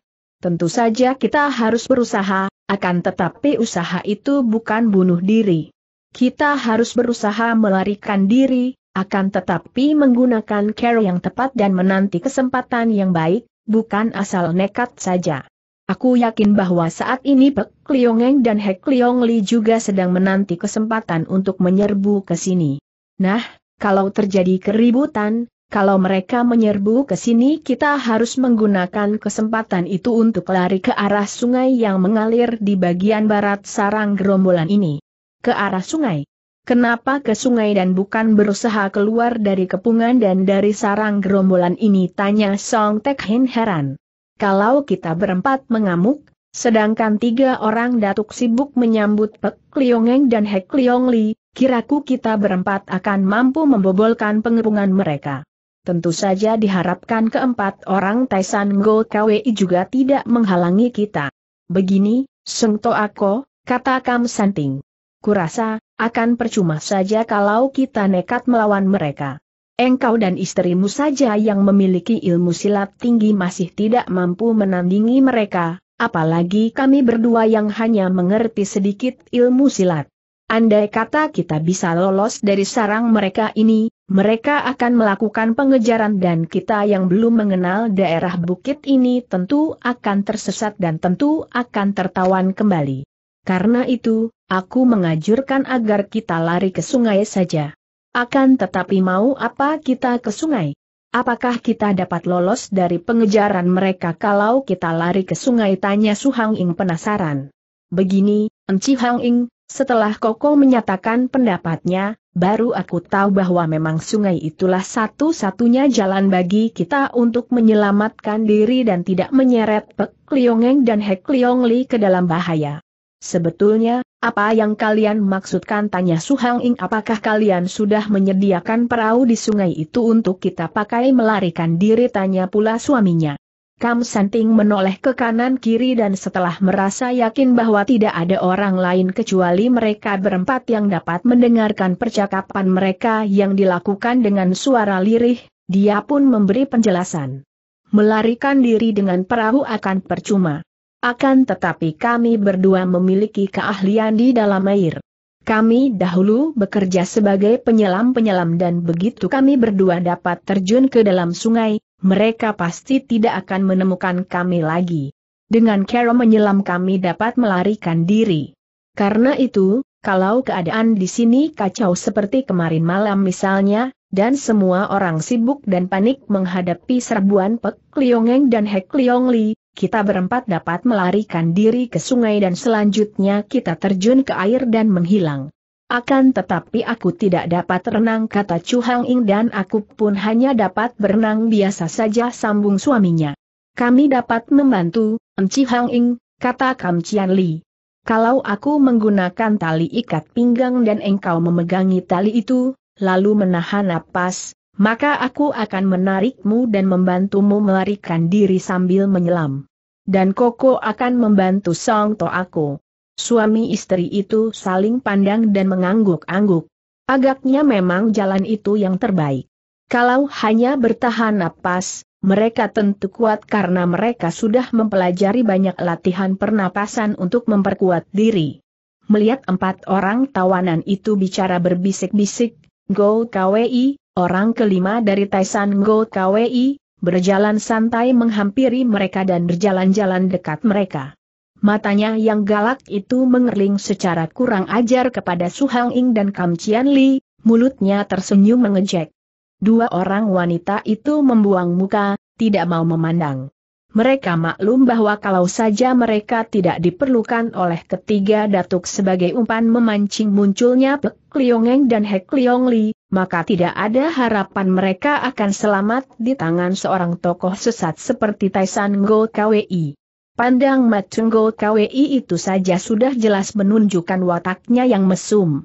Tentu saja kita harus berusaha, akan tetapi usaha itu bukan bunuh diri. Kita harus berusaha melarikan diri, akan tetapi menggunakan care yang tepat dan menanti kesempatan yang baik, bukan asal nekat saja. Aku yakin bahwa saat ini Pek Liongeng dan Hek Liong juga sedang menanti kesempatan untuk menyerbu ke sini. Nah, kalau terjadi keributan, kalau mereka menyerbu ke sini kita harus menggunakan kesempatan itu untuk lari ke arah sungai yang mengalir di bagian barat sarang gerombolan ini. Ke arah sungai. Kenapa ke sungai dan bukan berusaha keluar dari kepungan dan dari sarang gerombolan ini tanya Song Tek Hin heran. Kalau kita berempat mengamuk, sedangkan tiga orang datuk sibuk menyambut Pek Liongeng dan Hek Liong Li, kiraku kita berempat akan mampu membobolkan pengepungan mereka. Tentu saja diharapkan keempat orang Taisan Go KWI juga tidak menghalangi kita. Begini, Seng To Ako, kata Kam Santing. Kurasa, akan percuma saja kalau kita nekat melawan mereka. Engkau dan istrimu saja yang memiliki ilmu silat tinggi masih tidak mampu menandingi mereka, apalagi kami berdua yang hanya mengerti sedikit ilmu silat. Andai kata kita bisa lolos dari sarang mereka ini, mereka akan melakukan pengejaran dan kita yang belum mengenal daerah bukit ini tentu akan tersesat dan tentu akan tertawan kembali. Karena itu, aku mengajurkan agar kita lari ke sungai saja. Akan tetapi mau apa kita ke sungai? Apakah kita dapat lolos dari pengejaran mereka kalau kita lari ke sungai? Tanya Su Hang Ing penasaran. Begini, Enci Hang Ing, setelah Koko menyatakan pendapatnya, baru aku tahu bahwa memang sungai itulah satu-satunya jalan bagi kita untuk menyelamatkan diri dan tidak menyeret Pek Liongeng dan Hek Liongli ke dalam bahaya. Sebetulnya, apa yang kalian maksudkan tanya Suhang Ing apakah kalian sudah menyediakan perahu di sungai itu untuk kita pakai melarikan diri tanya pula suaminya. Kam Santing menoleh ke kanan kiri dan setelah merasa yakin bahwa tidak ada orang lain kecuali mereka berempat yang dapat mendengarkan percakapan mereka yang dilakukan dengan suara lirih, dia pun memberi penjelasan. Melarikan diri dengan perahu akan percuma. Akan tetapi kami berdua memiliki keahlian di dalam air. Kami dahulu bekerja sebagai penyelam-penyelam dan begitu kami berdua dapat terjun ke dalam sungai, mereka pasti tidak akan menemukan kami lagi. Dengan cara menyelam kami dapat melarikan diri. Karena itu, kalau keadaan di sini kacau seperti kemarin malam misalnya, dan semua orang sibuk dan panik menghadapi serbuan Pek Liongeng dan Hek Liongli, kita berempat dapat melarikan diri ke sungai dan selanjutnya kita terjun ke air dan menghilang. Akan tetapi aku tidak dapat renang kata Chu Hang Ing dan aku pun hanya dapat berenang biasa saja sambung suaminya. Kami dapat membantu, Enci Hang Ing, kata Kam Chian Li. Kalau aku menggunakan tali ikat pinggang dan engkau memegangi tali itu, lalu menahan napas, maka aku akan menarikmu dan membantumu melarikan diri sambil menyelam. Dan Koko akan membantu Song To aku. Suami istri itu saling pandang dan mengangguk-angguk. Agaknya memang jalan itu yang terbaik. Kalau hanya bertahan napas, mereka tentu kuat karena mereka sudah mempelajari banyak latihan pernapasan untuk memperkuat diri. Melihat empat orang tawanan itu bicara berbisik-bisik, Go Kwei, Orang kelima dari Taisan Go KWI, berjalan santai menghampiri mereka dan berjalan-jalan dekat mereka. Matanya yang galak itu mengerling secara kurang ajar kepada Su Hang Ing dan Kam Chian Li, mulutnya tersenyum mengejek. Dua orang wanita itu membuang muka, tidak mau memandang. Mereka maklum bahwa kalau saja mereka tidak diperlukan oleh ketiga datuk sebagai umpan memancing munculnya Pek Liongeng dan Hek Liong Li, maka tidak ada harapan mereka akan selamat di tangan seorang tokoh sesat seperti Taisan Go KWI. Pandang Macung Go KWI itu saja sudah jelas menunjukkan wataknya yang mesum.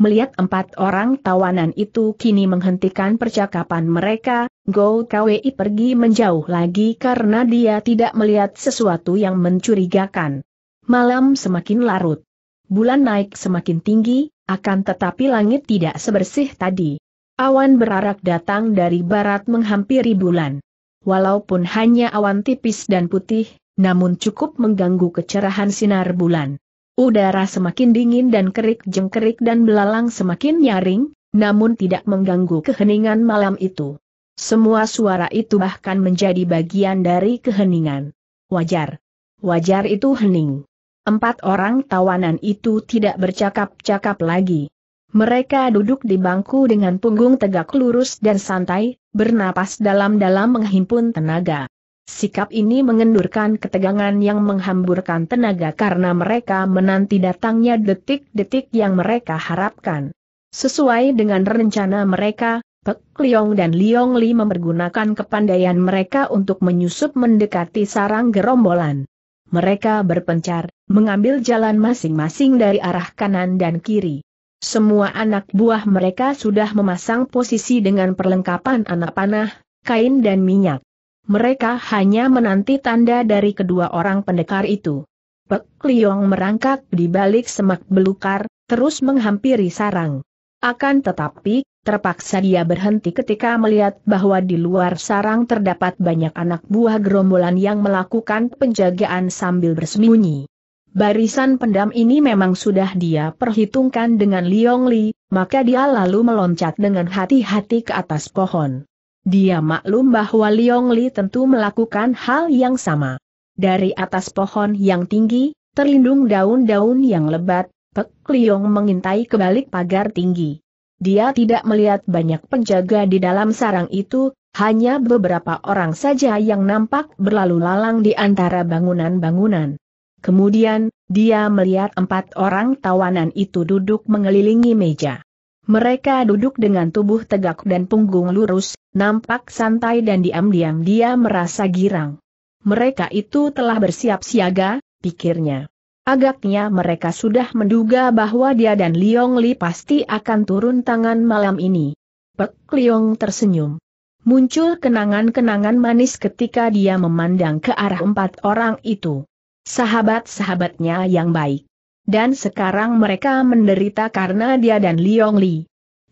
Melihat empat orang tawanan itu kini menghentikan percakapan mereka, Go KWI pergi menjauh lagi karena dia tidak melihat sesuatu yang mencurigakan. Malam semakin larut. Bulan naik semakin tinggi, akan tetapi langit tidak sebersih tadi. Awan berarak datang dari barat menghampiri bulan. Walaupun hanya awan tipis dan putih, namun cukup mengganggu kecerahan sinar bulan. Udara semakin dingin dan kerik jengkerik dan belalang semakin nyaring, namun tidak mengganggu keheningan malam itu. Semua suara itu bahkan menjadi bagian dari keheningan. Wajar. Wajar itu hening. Empat orang tawanan itu tidak bercakap-cakap lagi. Mereka duduk di bangku dengan punggung tegak lurus dan santai, bernapas dalam-dalam menghimpun tenaga. Sikap ini mengendurkan ketegangan yang menghamburkan tenaga karena mereka menanti datangnya detik-detik yang mereka harapkan. Sesuai dengan rencana mereka, Pek Liong dan Liong Li mempergunakan kepandaian mereka untuk menyusup mendekati sarang gerombolan. Mereka berpencar, mengambil jalan masing-masing dari arah kanan dan kiri. Semua anak buah mereka sudah memasang posisi dengan perlengkapan anak panah, kain dan minyak. Mereka hanya menanti tanda dari kedua orang pendekar itu. Pek Liong merangkak di balik semak belukar, terus menghampiri sarang. Akan tetapi, terpaksa dia berhenti ketika melihat bahwa di luar sarang terdapat banyak anak buah gerombolan yang melakukan penjagaan sambil bersembunyi. Barisan pendam ini memang sudah dia perhitungkan dengan Liong Li, maka dia lalu meloncat dengan hati-hati ke atas pohon. Dia maklum bahwa Liong Li tentu melakukan hal yang sama. Dari atas pohon yang tinggi, terlindung daun-daun yang lebat, Pek Liong mengintai ke balik pagar tinggi. Dia tidak melihat banyak penjaga di dalam sarang itu, hanya beberapa orang saja yang nampak berlalu lalang di antara bangunan-bangunan. Kemudian, dia melihat empat orang tawanan itu duduk mengelilingi meja. Mereka duduk dengan tubuh tegak dan punggung lurus, nampak santai dan diam-diam dia merasa girang. Mereka itu telah bersiap siaga, pikirnya. Agaknya mereka sudah menduga bahwa dia dan Liong Li pasti akan turun tangan malam ini. Pek Liong tersenyum. Muncul kenangan-kenangan manis ketika dia memandang ke arah empat orang itu sahabat-sahabatnya yang baik. Dan sekarang mereka menderita karena dia dan Liong Li.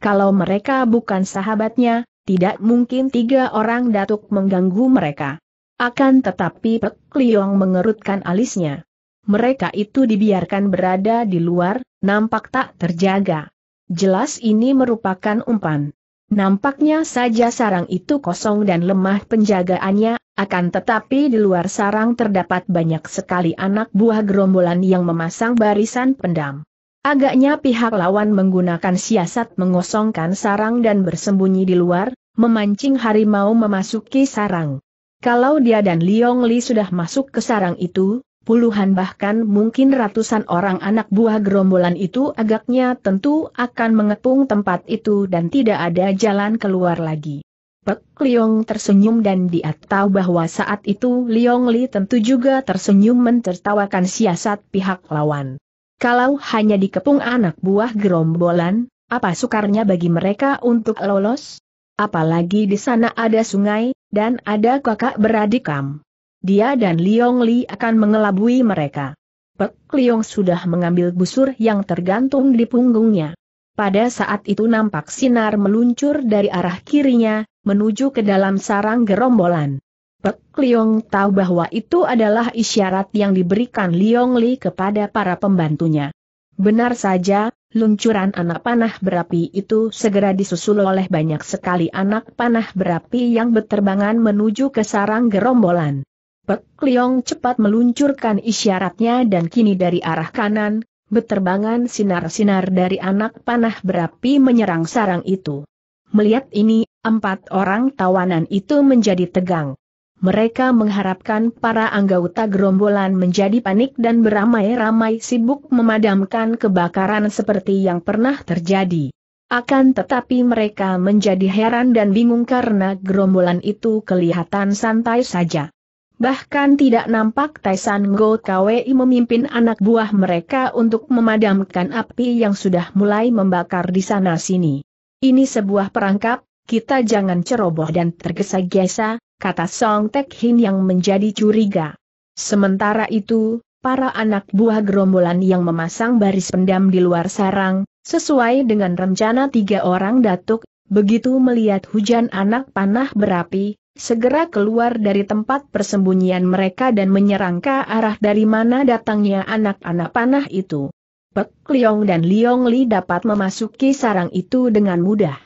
Kalau mereka bukan sahabatnya, tidak mungkin tiga orang datuk mengganggu mereka. Akan tetapi Pek Liong mengerutkan alisnya. Mereka itu dibiarkan berada di luar, nampak tak terjaga. Jelas ini merupakan umpan. Nampaknya saja sarang itu kosong dan lemah penjagaannya, akan tetapi di luar sarang terdapat banyak sekali anak buah gerombolan yang memasang barisan pendam. Agaknya pihak lawan menggunakan siasat mengosongkan sarang dan bersembunyi di luar, memancing harimau memasuki sarang. Kalau dia dan Liong Li sudah masuk ke sarang itu, puluhan bahkan mungkin ratusan orang anak buah gerombolan itu agaknya tentu akan mengepung tempat itu dan tidak ada jalan keluar lagi. Pek Liong tersenyum dan dia tahu bahwa saat itu Liong Li tentu juga tersenyum mentertawakan siasat pihak lawan. Kalau hanya dikepung anak buah gerombolan, apa sukarnya bagi mereka untuk lolos? Apalagi di sana ada sungai, dan ada kakak beradik Kam dia dan Liong Li akan mengelabui mereka. Pek Liong sudah mengambil busur yang tergantung di punggungnya. Pada saat itu nampak sinar meluncur dari arah kirinya, menuju ke dalam sarang gerombolan. Pek Liong tahu bahwa itu adalah isyarat yang diberikan Liong Li kepada para pembantunya. Benar saja, luncuran anak panah berapi itu segera disusul oleh banyak sekali anak panah berapi yang berterbangan menuju ke sarang gerombolan. Pek Liong cepat meluncurkan isyaratnya dan kini dari arah kanan, beterbangan sinar-sinar dari anak panah berapi menyerang sarang itu. Melihat ini, empat orang tawanan itu menjadi tegang. Mereka mengharapkan para anggota gerombolan menjadi panik dan beramai-ramai sibuk memadamkan kebakaran seperti yang pernah terjadi. Akan tetapi mereka menjadi heran dan bingung karena gerombolan itu kelihatan santai saja. Bahkan tidak nampak Taisan Go Kwei memimpin anak buah mereka untuk memadamkan api yang sudah mulai membakar di sana-sini. Ini sebuah perangkap, kita jangan ceroboh dan tergesa-gesa, kata Song Tek Hin yang menjadi curiga. Sementara itu, para anak buah gerombolan yang memasang baris pendam di luar sarang, sesuai dengan rencana tiga orang datuk, begitu melihat hujan anak panah berapi, segera keluar dari tempat persembunyian mereka dan menyerang ke arah dari mana datangnya anak-anak panah itu. Pek Liong dan Liong Li dapat memasuki sarang itu dengan mudah.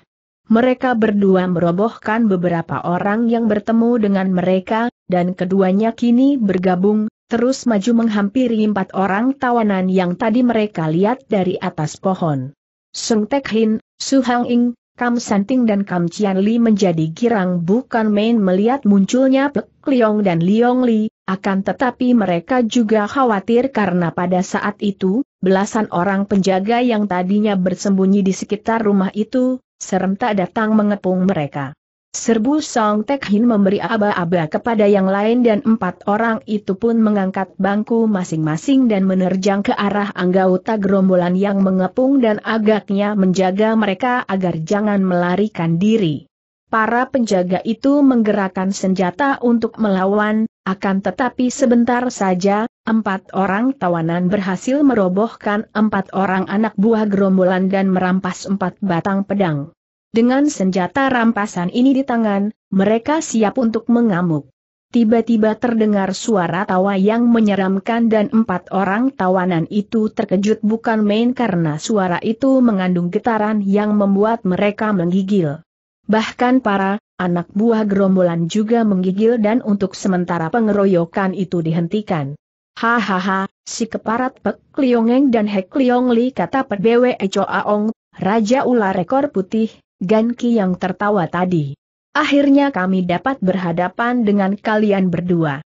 Mereka berdua merobohkan beberapa orang yang bertemu dengan mereka, dan keduanya kini bergabung, terus maju menghampiri empat orang tawanan yang tadi mereka lihat dari atas pohon. Sung Tek Hin, Su Hang Ing, Kam Santing dan Kam Cian Li menjadi girang bukan main melihat munculnya Pek Liong dan Liong Li, akan tetapi mereka juga khawatir karena pada saat itu, belasan orang penjaga yang tadinya bersembunyi di sekitar rumah itu, serentak datang mengepung mereka. Serbu Song Tek Hin memberi aba-aba kepada yang lain dan empat orang itu pun mengangkat bangku masing-masing dan menerjang ke arah anggota gerombolan yang mengepung dan agaknya menjaga mereka agar jangan melarikan diri. Para penjaga itu menggerakkan senjata untuk melawan, akan tetapi sebentar saja, empat orang tawanan berhasil merobohkan empat orang anak buah gerombolan dan merampas empat batang pedang. Dengan senjata rampasan ini di tangan, mereka siap untuk mengamuk. Tiba-tiba terdengar suara tawa yang menyeramkan dan empat orang tawanan itu terkejut bukan main karena suara itu mengandung getaran yang membuat mereka menggigil. Bahkan para anak buah gerombolan juga menggigil dan untuk sementara pengeroyokan itu dihentikan. Hahaha, si keparat Pek Liongeng dan Hek Liongli kata Pek Bwe Aong, Raja Ular Rekor Putih, Ganki yang tertawa tadi. Akhirnya kami dapat berhadapan dengan kalian berdua.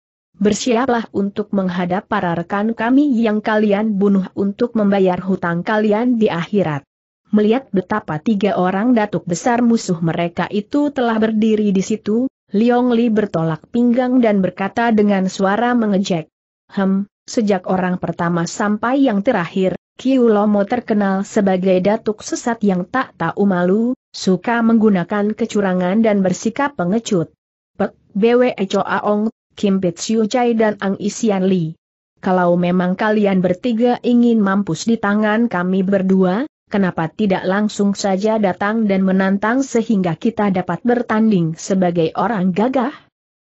Bersiaplah untuk menghadap para rekan kami yang kalian bunuh untuk membayar hutang kalian di akhirat. Melihat betapa tiga orang datuk besar musuh mereka itu telah berdiri di situ, Liong Li bertolak pinggang dan berkata dengan suara mengejek. Hem, sejak orang pertama sampai yang terakhir, Kiulomo terkenal sebagai datuk sesat yang tak tahu malu, suka menggunakan kecurangan dan bersikap pengecut. Pek, Bwe Choaong, Kim Pitsiu Chai dan Ang Isian Li. Kalau memang kalian bertiga ingin mampus di tangan kami berdua, kenapa tidak langsung saja datang dan menantang sehingga kita dapat bertanding sebagai orang gagah?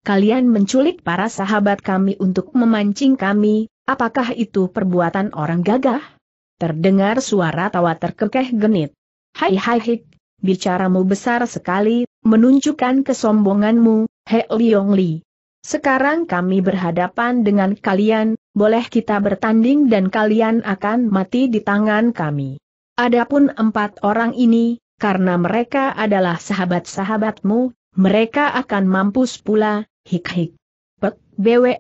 Kalian menculik para sahabat kami untuk memancing kami, apakah itu perbuatan orang gagah? terdengar suara tawa terkekeh genit. Hai hai hik, bicaramu besar sekali, menunjukkan kesombonganmu, He Liong Li. Sekarang kami berhadapan dengan kalian, boleh kita bertanding dan kalian akan mati di tangan kami. Adapun empat orang ini, karena mereka adalah sahabat-sahabatmu, mereka akan mampus pula, hik-hik. BWE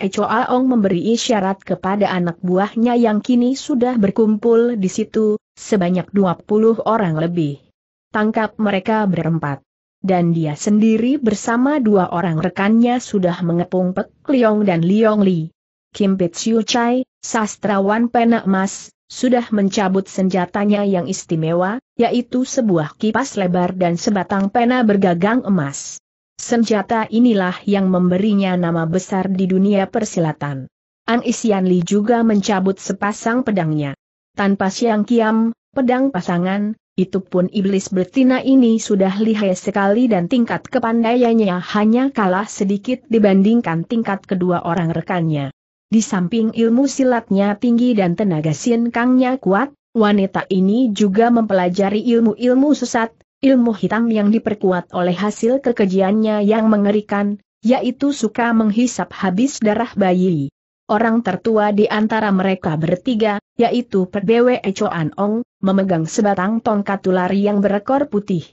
Ong memberi isyarat kepada anak buahnya yang kini sudah berkumpul di situ, sebanyak 20 orang lebih. Tangkap mereka berempat. Dan dia sendiri bersama dua orang rekannya sudah mengepung Pek Liong dan Liong Li. Kim Pit Siu Chai, sastrawan penak emas, sudah mencabut senjatanya yang istimewa, yaitu sebuah kipas lebar dan sebatang pena bergagang emas. Senjata inilah yang memberinya nama besar di dunia persilatan. Ang Isian Li juga mencabut sepasang pedangnya. Tanpa siang kiam, pedang pasangan, itu pun iblis betina ini sudah lihai sekali dan tingkat kepandaiannya hanya kalah sedikit dibandingkan tingkat kedua orang rekannya. Di samping ilmu silatnya tinggi dan tenaga sinkangnya kuat, wanita ini juga mempelajari ilmu-ilmu sesat, ilmu hitam yang diperkuat oleh hasil kekejiannya yang mengerikan, yaitu suka menghisap habis darah bayi. Orang tertua di antara mereka bertiga, yaitu Perbewe Ecoan Ong, memegang sebatang tongkat ular yang berekor putih.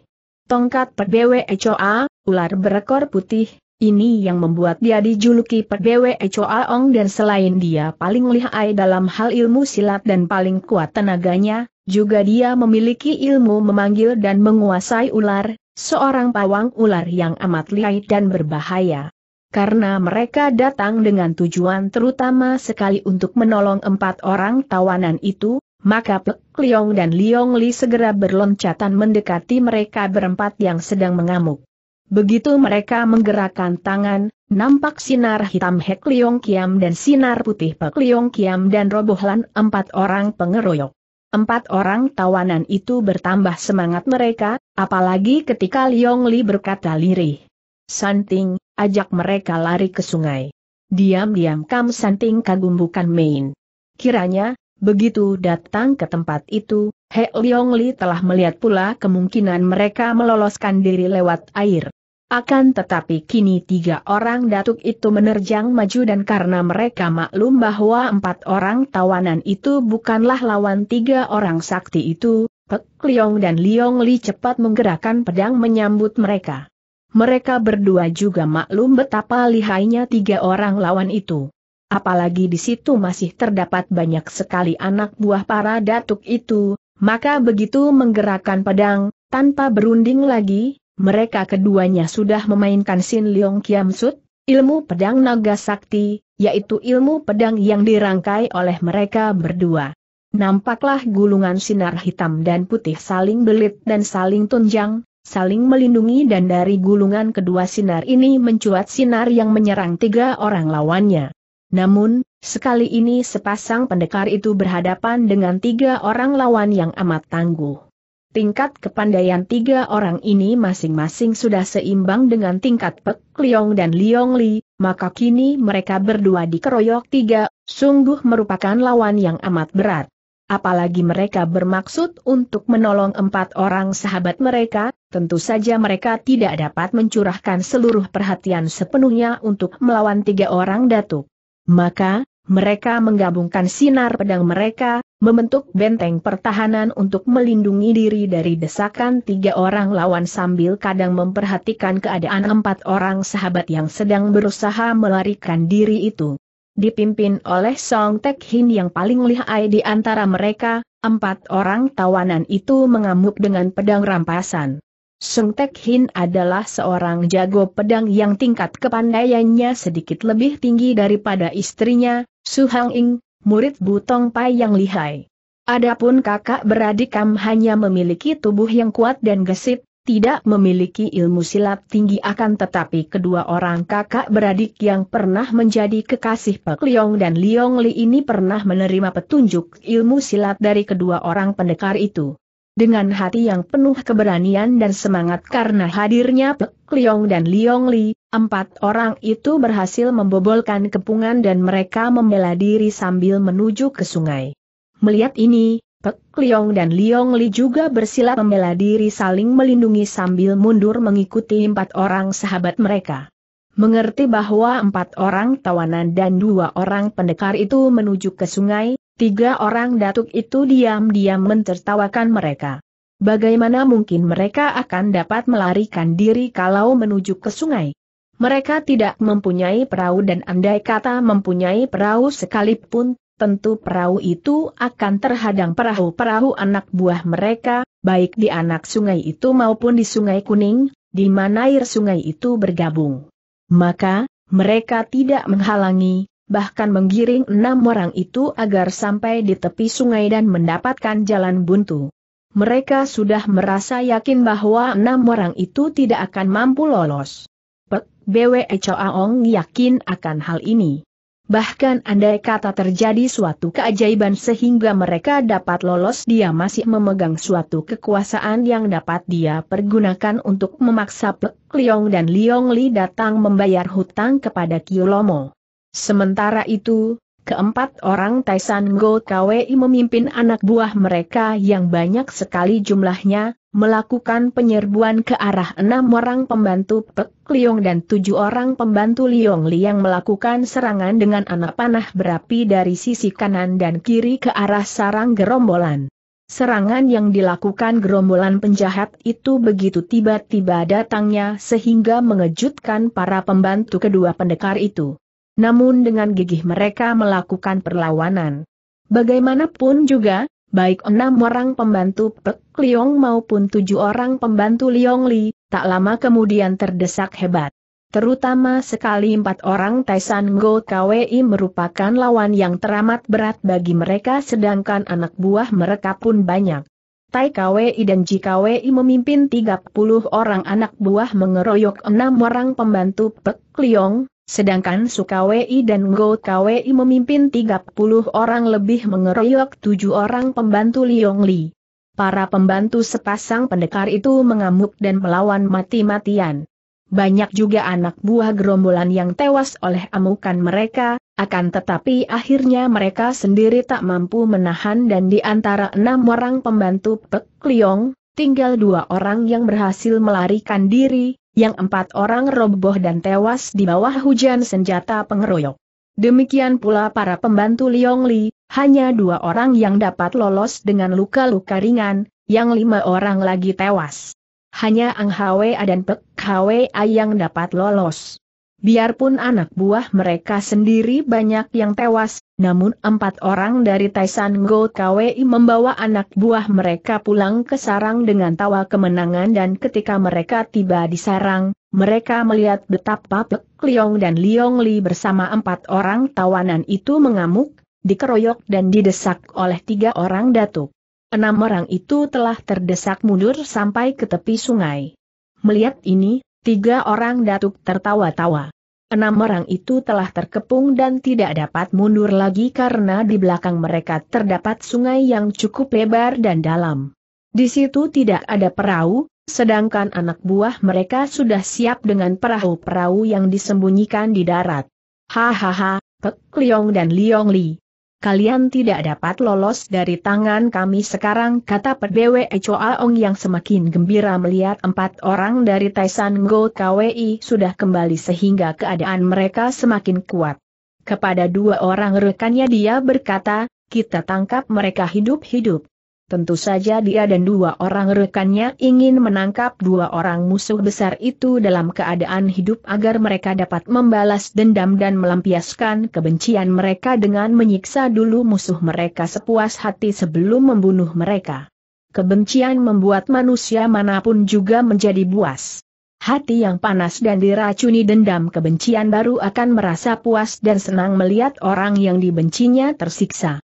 Tongkat Perbewe Echoa, ular berekor putih, ini yang membuat dia dijuluki Perbewe Echoa Ong dan selain dia paling lihai dalam hal ilmu silat dan paling kuat tenaganya, juga dia memiliki ilmu memanggil dan menguasai ular, seorang pawang ular yang amat lihai dan berbahaya. Karena mereka datang dengan tujuan terutama sekali untuk menolong empat orang tawanan itu, maka Pek Liong dan Liong Li segera berloncatan mendekati mereka berempat yang sedang mengamuk. Begitu mereka menggerakkan tangan, nampak sinar hitam Hek Liong Kiam dan sinar putih Pek Liong Kiam dan robohlan empat orang pengeroyok. Empat orang tawanan itu bertambah semangat mereka, apalagi ketika Liong Li berkata lirih. Santing, ajak mereka lari ke sungai. Diam-diam Kam Santing kagum bukan main. Kiranya, begitu datang ke tempat itu, He Liong Li telah melihat pula kemungkinan mereka meloloskan diri lewat air. Akan tetapi kini tiga orang datuk itu menerjang maju dan karena mereka maklum bahwa empat orang tawanan itu bukanlah lawan tiga orang sakti itu, Pek Liong dan Liong Li cepat menggerakkan pedang menyambut mereka. Mereka berdua juga maklum betapa lihainya tiga orang lawan itu. Apalagi di situ masih terdapat banyak sekali anak buah para datuk itu, maka begitu menggerakkan pedang, tanpa berunding lagi, mereka keduanya sudah memainkan Sin Leong Kiam Sut, ilmu pedang naga sakti, yaitu ilmu pedang yang dirangkai oleh mereka berdua. Nampaklah gulungan sinar hitam dan putih saling belit dan saling tunjang, saling melindungi dan dari gulungan kedua sinar ini mencuat sinar yang menyerang tiga orang lawannya. Namun, sekali ini sepasang pendekar itu berhadapan dengan tiga orang lawan yang amat tangguh. Tingkat kepandaian tiga orang ini masing-masing sudah seimbang dengan tingkat Pek Liong dan Liong Li, maka kini mereka berdua dikeroyok tiga, sungguh merupakan lawan yang amat berat. Apalagi mereka bermaksud untuk menolong empat orang sahabat mereka, tentu saja mereka tidak dapat mencurahkan seluruh perhatian sepenuhnya untuk melawan tiga orang datuk. Maka, mereka menggabungkan sinar pedang mereka, membentuk benteng pertahanan untuk melindungi diri dari desakan tiga orang lawan sambil kadang memperhatikan keadaan empat orang sahabat yang sedang berusaha melarikan diri itu. Dipimpin oleh Song Tek Hin yang paling lihai di antara mereka, empat orang tawanan itu mengamuk dengan pedang rampasan. Song Tek Hin adalah seorang jago pedang yang tingkat kepandaiannya sedikit lebih tinggi daripada istrinya, Su Hang Ing, murid Butong Pai yang lihai. Adapun kakak beradik Kam hanya memiliki tubuh yang kuat dan gesit, tidak memiliki ilmu silat tinggi akan tetapi kedua orang kakak beradik yang pernah menjadi kekasih Pek Liong dan Liong Li ini pernah menerima petunjuk ilmu silat dari kedua orang pendekar itu dengan hati yang penuh keberanian dan semangat karena hadirnya Pek Liong dan Liong Li, empat orang itu berhasil membobolkan kepungan dan mereka membela diri sambil menuju ke sungai. Melihat ini, Pek Liong dan Liong Li juga bersilat membela diri saling melindungi sambil mundur mengikuti empat orang sahabat mereka. Mengerti bahwa empat orang tawanan dan dua orang pendekar itu menuju ke sungai, Tiga orang datuk itu diam-diam mentertawakan mereka. Bagaimana mungkin mereka akan dapat melarikan diri kalau menuju ke sungai? Mereka tidak mempunyai perahu dan andai kata mempunyai perahu sekalipun, tentu perahu itu akan terhadang perahu-perahu anak buah mereka, baik di anak sungai itu maupun di sungai kuning, di mana air sungai itu bergabung. Maka, mereka tidak menghalangi, bahkan menggiring enam orang itu agar sampai di tepi sungai dan mendapatkan jalan buntu. Mereka sudah merasa yakin bahwa enam orang itu tidak akan mampu lolos. Pek BWE Aong yakin akan hal ini. Bahkan andai kata terjadi suatu keajaiban sehingga mereka dapat lolos dia masih memegang suatu kekuasaan yang dapat dia pergunakan untuk memaksa Pek Liong dan Liong Li datang membayar hutang kepada Kiyolomo. Sementara itu, keempat orang Taisan Go Kwei memimpin anak buah mereka yang banyak sekali jumlahnya, melakukan penyerbuan ke arah enam orang pembantu Pek Liong dan tujuh orang pembantu Liong yang melakukan serangan dengan anak panah berapi dari sisi kanan dan kiri ke arah sarang gerombolan. Serangan yang dilakukan gerombolan penjahat itu begitu tiba-tiba datangnya sehingga mengejutkan para pembantu kedua pendekar itu namun dengan gigih mereka melakukan perlawanan. Bagaimanapun juga, baik enam orang pembantu Pek Liong maupun tujuh orang pembantu Liong Li, tak lama kemudian terdesak hebat. Terutama sekali empat orang Taisan Go KWI merupakan lawan yang teramat berat bagi mereka sedangkan anak buah mereka pun banyak. Tai KWI dan Ji Kwei memimpin 30 orang anak buah mengeroyok enam orang pembantu Pek Liong, Sedangkan Sukawei dan Ngo Kwei memimpin 30 orang lebih mengeroyok tujuh orang pembantu Liong Li. Para pembantu sepasang pendekar itu mengamuk dan melawan mati-matian. Banyak juga anak buah gerombolan yang tewas oleh amukan mereka, akan tetapi akhirnya mereka sendiri tak mampu menahan dan di antara enam orang pembantu Pek Liong, tinggal dua orang yang berhasil melarikan diri, yang empat orang roboh dan tewas di bawah hujan senjata pengeroyok. Demikian pula para pembantu Liong Li, hanya dua orang yang dapat lolos dengan luka-luka ringan, yang lima orang lagi tewas. Hanya Ang Hwa dan Pek Hwa yang dapat lolos. Biarpun anak buah mereka sendiri banyak yang tewas, namun empat orang dari Taisan Go KWI membawa anak buah mereka pulang ke sarang dengan tawa kemenangan dan ketika mereka tiba di sarang, mereka melihat betapa Pek Liong dan Liong Li bersama empat orang tawanan itu mengamuk, dikeroyok dan didesak oleh tiga orang datuk. Enam orang itu telah terdesak mundur sampai ke tepi sungai. Melihat ini, Tiga orang datuk tertawa-tawa. Enam orang itu telah terkepung dan tidak dapat mundur lagi karena di belakang mereka terdapat sungai yang cukup lebar dan dalam. Di situ tidak ada perahu, sedangkan anak buah mereka sudah siap dengan perahu-perahu yang disembunyikan di darat. Hahaha, Pek Liong dan Liong Li, kalian tidak dapat lolos dari tangan kami sekarang kata Perdewe Choaong yang semakin gembira melihat empat orang dari Taisan Go KWI sudah kembali sehingga keadaan mereka semakin kuat. Kepada dua orang rekannya dia berkata, kita tangkap mereka hidup-hidup. Tentu saja dia dan dua orang rekannya ingin menangkap dua orang musuh besar itu dalam keadaan hidup agar mereka dapat membalas dendam dan melampiaskan kebencian mereka dengan menyiksa dulu musuh mereka sepuas hati sebelum membunuh mereka. Kebencian membuat manusia manapun juga menjadi buas. Hati yang panas dan diracuni dendam kebencian baru akan merasa puas dan senang melihat orang yang dibencinya tersiksa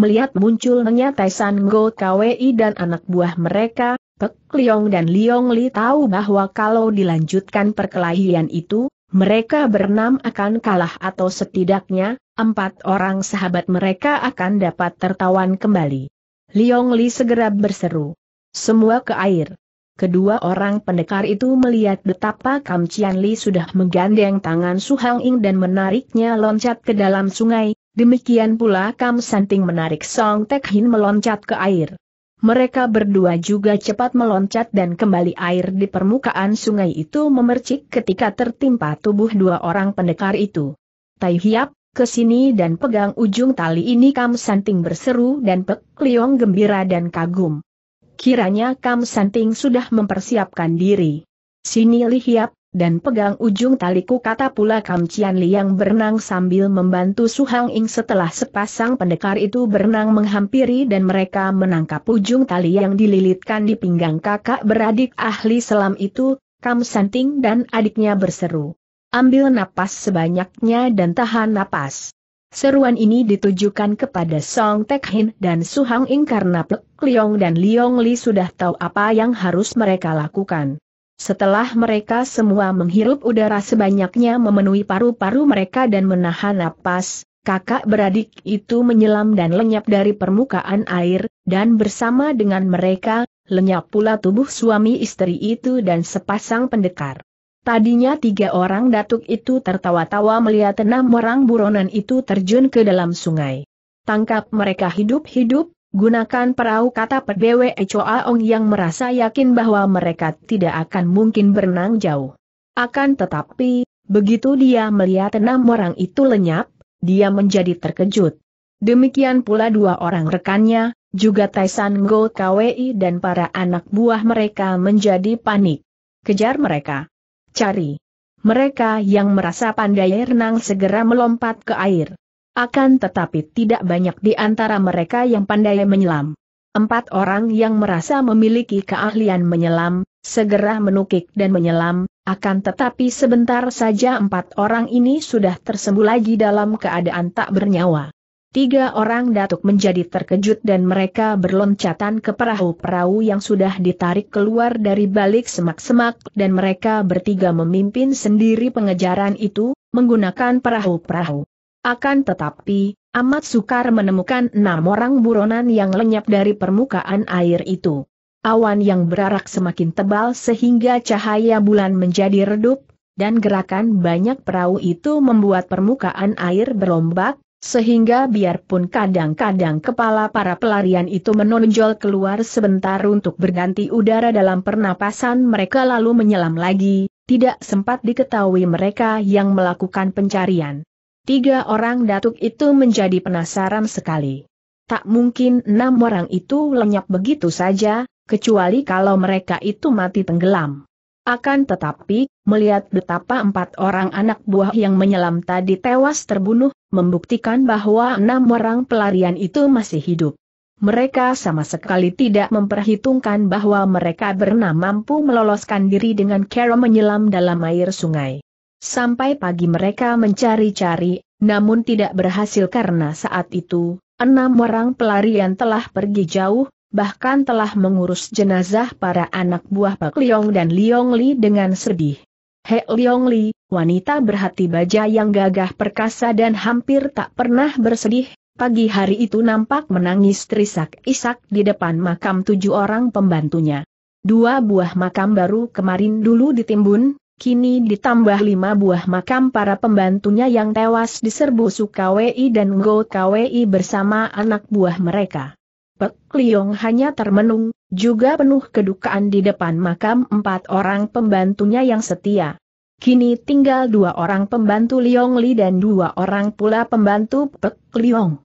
melihat munculnya Taisan Go Kwi dan anak buah mereka, Pek Liong dan Liong Li tahu bahwa kalau dilanjutkan perkelahian itu, mereka berenam akan kalah atau setidaknya, empat orang sahabat mereka akan dapat tertawan kembali. Liong Li segera berseru. Semua ke air. Kedua orang pendekar itu melihat betapa Kam Chian Li sudah menggandeng tangan Su Hang Ing dan menariknya loncat ke dalam sungai, Demikian pula Kam Santing menarik Song Tek Hin meloncat ke air. Mereka berdua juga cepat meloncat dan kembali air di permukaan sungai itu memercik ketika tertimpa tubuh dua orang pendekar itu. Tai Hiap, kesini dan pegang ujung tali ini Kam Santing berseru dan Pek Liong gembira dan kagum. Kiranya Kam Santing sudah mempersiapkan diri. Sini Li Hiap, dan pegang ujung taliku kata pula Kam Cian Liang berenang sambil membantu Su Hang Ing setelah sepasang pendekar itu berenang menghampiri dan mereka menangkap ujung tali yang dililitkan di pinggang kakak beradik ahli selam itu, Kam Santing dan adiknya berseru. Ambil napas sebanyaknya dan tahan napas. Seruan ini ditujukan kepada Song Tek Hin dan Su Hang Ing karena Pek Liong dan Liong Li sudah tahu apa yang harus mereka lakukan. Setelah mereka semua menghirup udara sebanyaknya memenuhi paru-paru mereka dan menahan napas, kakak beradik itu menyelam dan lenyap dari permukaan air, dan bersama dengan mereka, lenyap pula tubuh suami istri itu dan sepasang pendekar. Tadinya tiga orang datuk itu tertawa-tawa melihat enam orang buronan itu terjun ke dalam sungai. Tangkap mereka hidup-hidup, Gunakan perahu kata PDW Choaong yang merasa yakin bahwa mereka tidak akan mungkin berenang jauh. Akan tetapi, begitu dia melihat enam orang itu lenyap, dia menjadi terkejut. Demikian pula dua orang rekannya, juga Taisan Go KWI dan para anak buah mereka menjadi panik. Kejar mereka. Cari. Mereka yang merasa pandai renang segera melompat ke air. Akan tetapi tidak banyak di antara mereka yang pandai menyelam. Empat orang yang merasa memiliki keahlian menyelam, segera menukik dan menyelam, akan tetapi sebentar saja empat orang ini sudah tersembuh lagi dalam keadaan tak bernyawa. Tiga orang datuk menjadi terkejut dan mereka berloncatan ke perahu-perahu yang sudah ditarik keluar dari balik semak-semak dan mereka bertiga memimpin sendiri pengejaran itu, menggunakan perahu-perahu. Akan tetapi, amat sukar menemukan enam orang buronan yang lenyap dari permukaan air itu. Awan yang berarak semakin tebal sehingga cahaya bulan menjadi redup, dan gerakan banyak perahu itu membuat permukaan air berombak, sehingga biarpun kadang-kadang kepala para pelarian itu menonjol keluar sebentar untuk berganti udara dalam pernapasan mereka lalu menyelam lagi, tidak sempat diketahui mereka yang melakukan pencarian. Tiga orang datuk itu menjadi penasaran sekali. Tak mungkin enam orang itu lenyap begitu saja, kecuali kalau mereka itu mati tenggelam. Akan tetapi, melihat betapa empat orang anak buah yang menyelam tadi tewas terbunuh, membuktikan bahwa enam orang pelarian itu masih hidup. Mereka sama sekali tidak memperhitungkan bahwa mereka bernama mampu meloloskan diri dengan cara menyelam dalam air sungai. Sampai pagi mereka mencari-cari, namun tidak berhasil karena saat itu, enam orang pelarian telah pergi jauh, bahkan telah mengurus jenazah para anak buah Pak Liong dan Liong Li dengan sedih. He Liong Li, wanita berhati baja yang gagah perkasa dan hampir tak pernah bersedih, pagi hari itu nampak menangis terisak-isak di depan makam tujuh orang pembantunya. Dua buah makam baru kemarin dulu ditimbun, kini ditambah lima buah makam para pembantunya yang tewas diserbu Sukawi dan Go Kwi bersama anak buah mereka. Pek Liong hanya termenung, juga penuh kedukaan di depan makam empat orang pembantunya yang setia. Kini tinggal dua orang pembantu Liong Li dan dua orang pula pembantu Pek Liong.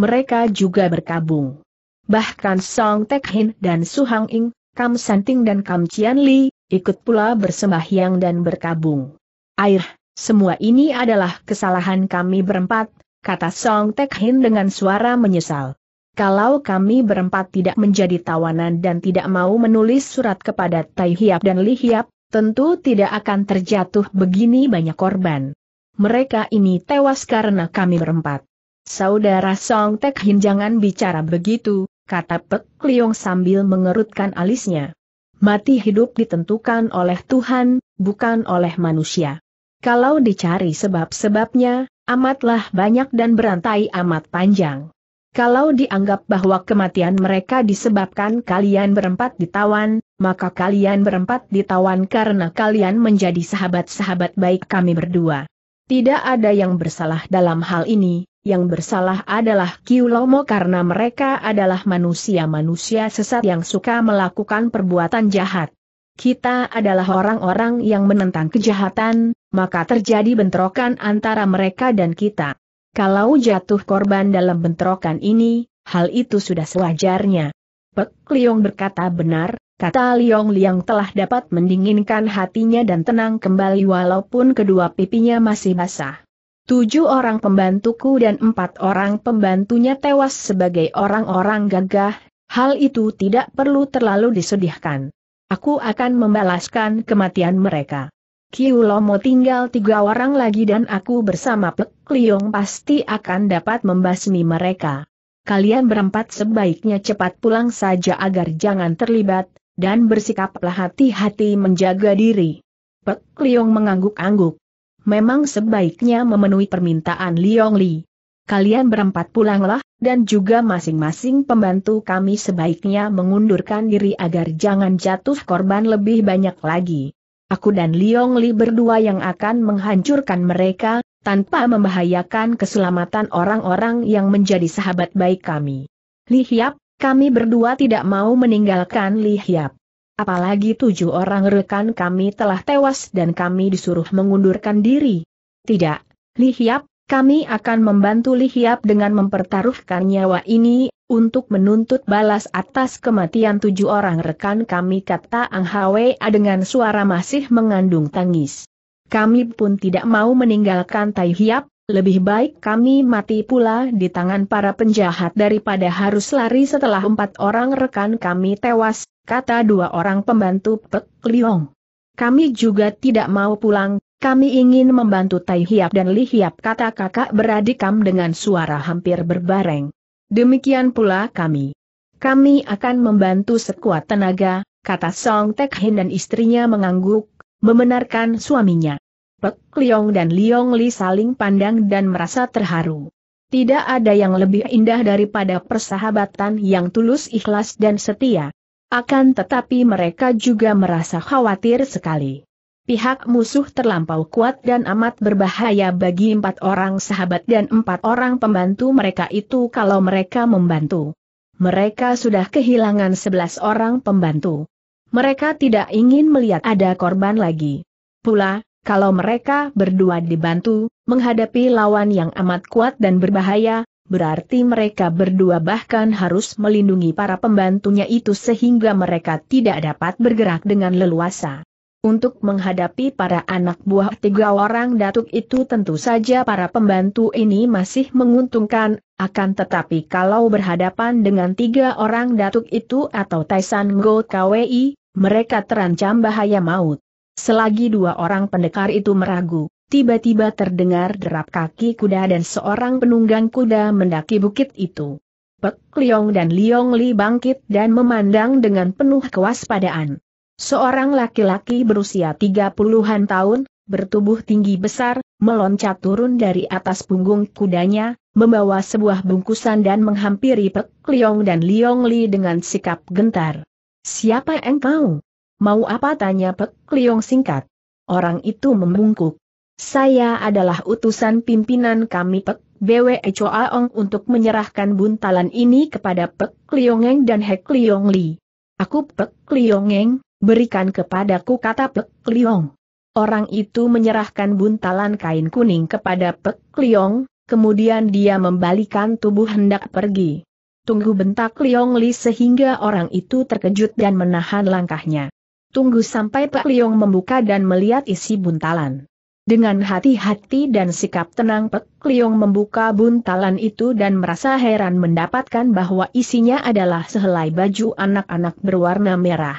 Mereka juga berkabung. Bahkan Song Tek Hin dan Su Hang Ing, Kam Santing dan Kam Chian Li, ikut pula bersembahyang dan berkabung. Air, semua ini adalah kesalahan kami berempat, kata Song Tek Hin dengan suara menyesal. Kalau kami berempat tidak menjadi tawanan dan tidak mau menulis surat kepada Tai Hiap dan Li Hiap, tentu tidak akan terjatuh begini banyak korban. Mereka ini tewas karena kami berempat. Saudara Song Tek Hin jangan bicara begitu, kata Pek Liong sambil mengerutkan alisnya. Mati hidup ditentukan oleh Tuhan, bukan oleh manusia. Kalau dicari sebab-sebabnya, amatlah banyak dan berantai amat panjang. Kalau dianggap bahwa kematian mereka disebabkan kalian berempat ditawan, maka kalian berempat ditawan karena kalian menjadi sahabat-sahabat baik kami berdua. Tidak ada yang bersalah dalam hal ini, yang bersalah adalah Kiulomo karena mereka adalah manusia-manusia sesat yang suka melakukan perbuatan jahat. Kita adalah orang-orang yang menentang kejahatan, maka terjadi bentrokan antara mereka dan kita. Kalau jatuh korban dalam bentrokan ini, hal itu sudah sewajarnya. Pek Liong berkata benar, kata Liong Liang telah dapat mendinginkan hatinya dan tenang kembali walaupun kedua pipinya masih basah. Tujuh orang pembantuku dan empat orang pembantunya tewas sebagai orang-orang gagah, hal itu tidak perlu terlalu disedihkan. Aku akan membalaskan kematian mereka. Kiulomo tinggal tiga orang lagi dan aku bersama Pek Liong pasti akan dapat membasmi mereka. Kalian berempat sebaiknya cepat pulang saja agar jangan terlibat, dan bersikaplah hati-hati menjaga diri. Pek Liong mengangguk-angguk memang sebaiknya memenuhi permintaan Liong Li. Kalian berempat pulanglah, dan juga masing-masing pembantu kami sebaiknya mengundurkan diri agar jangan jatuh korban lebih banyak lagi. Aku dan Liong Li berdua yang akan menghancurkan mereka, tanpa membahayakan keselamatan orang-orang yang menjadi sahabat baik kami. Li Hiap, kami berdua tidak mau meninggalkan Li Hiap. Apalagi tujuh orang rekan kami telah tewas dan kami disuruh mengundurkan diri. Tidak, Li Hiap, kami akan membantu Li Hiap dengan mempertaruhkan nyawa ini, untuk menuntut balas atas kematian tujuh orang rekan kami kata Ang Hwa dengan suara masih mengandung tangis. Kami pun tidak mau meninggalkan Tai Hiap, lebih baik kami mati pula di tangan para penjahat daripada harus lari setelah empat orang rekan kami tewas, kata dua orang pembantu Pek Liong. Kami juga tidak mau pulang, kami ingin membantu Tai Hiap dan Li Hiap kata kakak beradikam dengan suara hampir berbareng. Demikian pula kami. Kami akan membantu sekuat tenaga, kata Song Tek Hin dan istrinya mengangguk, membenarkan suaminya. Pek Liong dan Liong Li saling pandang dan merasa terharu. Tidak ada yang lebih indah daripada persahabatan yang tulus ikhlas dan setia. Akan tetapi mereka juga merasa khawatir sekali. Pihak musuh terlampau kuat dan amat berbahaya bagi empat orang sahabat dan empat orang pembantu mereka itu kalau mereka membantu. Mereka sudah kehilangan sebelas orang pembantu. Mereka tidak ingin melihat ada korban lagi. Pula, kalau mereka berdua dibantu, menghadapi lawan yang amat kuat dan berbahaya, berarti mereka berdua bahkan harus melindungi para pembantunya itu sehingga mereka tidak dapat bergerak dengan leluasa. Untuk menghadapi para anak buah tiga orang datuk itu tentu saja para pembantu ini masih menguntungkan, akan tetapi kalau berhadapan dengan tiga orang datuk itu atau Taisan Go KWI, mereka terancam bahaya maut. Selagi dua orang pendekar itu meragu, tiba-tiba terdengar derap kaki kuda dan seorang penunggang kuda mendaki bukit itu. Pek Liong dan Liong Li bangkit dan memandang dengan penuh kewaspadaan. Seorang laki-laki berusia 30-an tahun, bertubuh tinggi besar, meloncat turun dari atas punggung kudanya, membawa sebuah bungkusan dan menghampiri Pek Liong dan Liong Li dengan sikap gentar. Siapa engkau? Mau apa tanya Pek Liong singkat. Orang itu membungkuk. Saya adalah utusan pimpinan kami Pek Bwe ong, untuk menyerahkan buntalan ini kepada Pek Liongeng dan Hek Liong Li. Aku Pek Liongeng, berikan kepadaku kata Pek Liong. Orang itu menyerahkan buntalan kain kuning kepada Pek Liong, kemudian dia membalikan tubuh hendak pergi. Tunggu bentak Liong Li sehingga orang itu terkejut dan menahan langkahnya. Tunggu sampai Pak Liong membuka dan melihat isi buntalan. Dengan hati-hati dan sikap tenang Pek Liong membuka buntalan itu dan merasa heran mendapatkan bahwa isinya adalah sehelai baju anak-anak berwarna merah.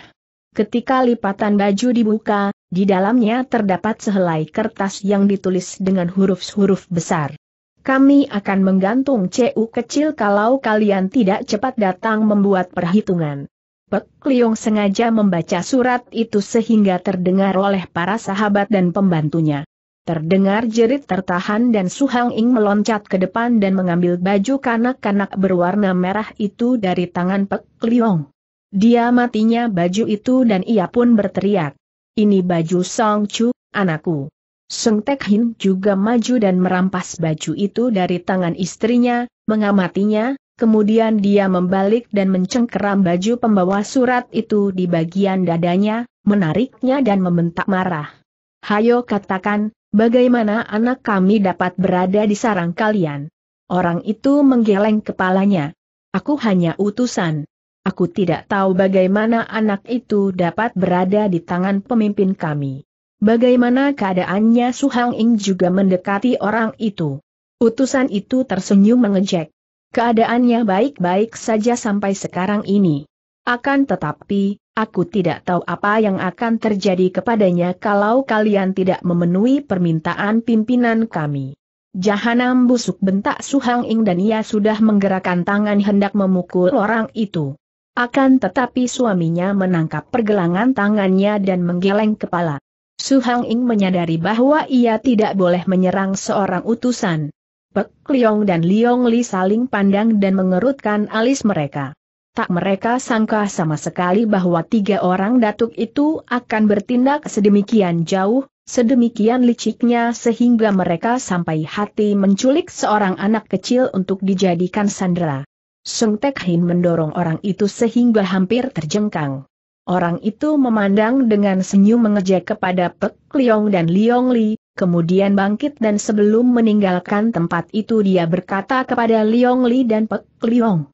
Ketika lipatan baju dibuka, di dalamnya terdapat sehelai kertas yang ditulis dengan huruf-huruf besar. Kami akan menggantung CU kecil kalau kalian tidak cepat datang membuat perhitungan. Pek Liong sengaja membaca surat itu sehingga terdengar oleh para sahabat dan pembantunya. Terdengar jerit tertahan dan Su Hang Ing meloncat ke depan dan mengambil baju kanak-kanak berwarna merah itu dari tangan Pek Liong. Dia matinya baju itu dan ia pun berteriak. Ini baju Song Chu, anakku. Seng Tek Hin juga maju dan merampas baju itu dari tangan istrinya, mengamatinya, kemudian dia membalik dan mencengkeram baju pembawa surat itu di bagian dadanya, menariknya dan membentak marah. Hayo katakan, Bagaimana anak kami dapat berada di sarang kalian? Orang itu menggeleng kepalanya. Aku hanya utusan. Aku tidak tahu bagaimana anak itu dapat berada di tangan pemimpin kami. Bagaimana keadaannya Su Hang Ing juga mendekati orang itu. Utusan itu tersenyum mengejek. Keadaannya baik-baik saja sampai sekarang ini. Akan tetapi, Aku tidak tahu apa yang akan terjadi kepadanya kalau kalian tidak memenuhi permintaan pimpinan kami. Jahanam busuk bentak Suhang Ing dan ia sudah menggerakkan tangan hendak memukul orang itu. Akan tetapi suaminya menangkap pergelangan tangannya dan menggeleng kepala. Suhang Ing menyadari bahwa ia tidak boleh menyerang seorang utusan. Pek Liong dan Liong Li saling pandang dan mengerutkan alis mereka. Tak mereka sangka sama sekali bahwa tiga orang datuk itu akan bertindak sedemikian jauh, sedemikian liciknya sehingga mereka sampai hati menculik seorang anak kecil untuk dijadikan sandera. Sung Tek Hin mendorong orang itu sehingga hampir terjengkang. Orang itu memandang dengan senyum mengejek kepada Pek Liong dan Liong Li, kemudian bangkit dan sebelum meninggalkan tempat itu dia berkata kepada Liong Li dan Pek Liong.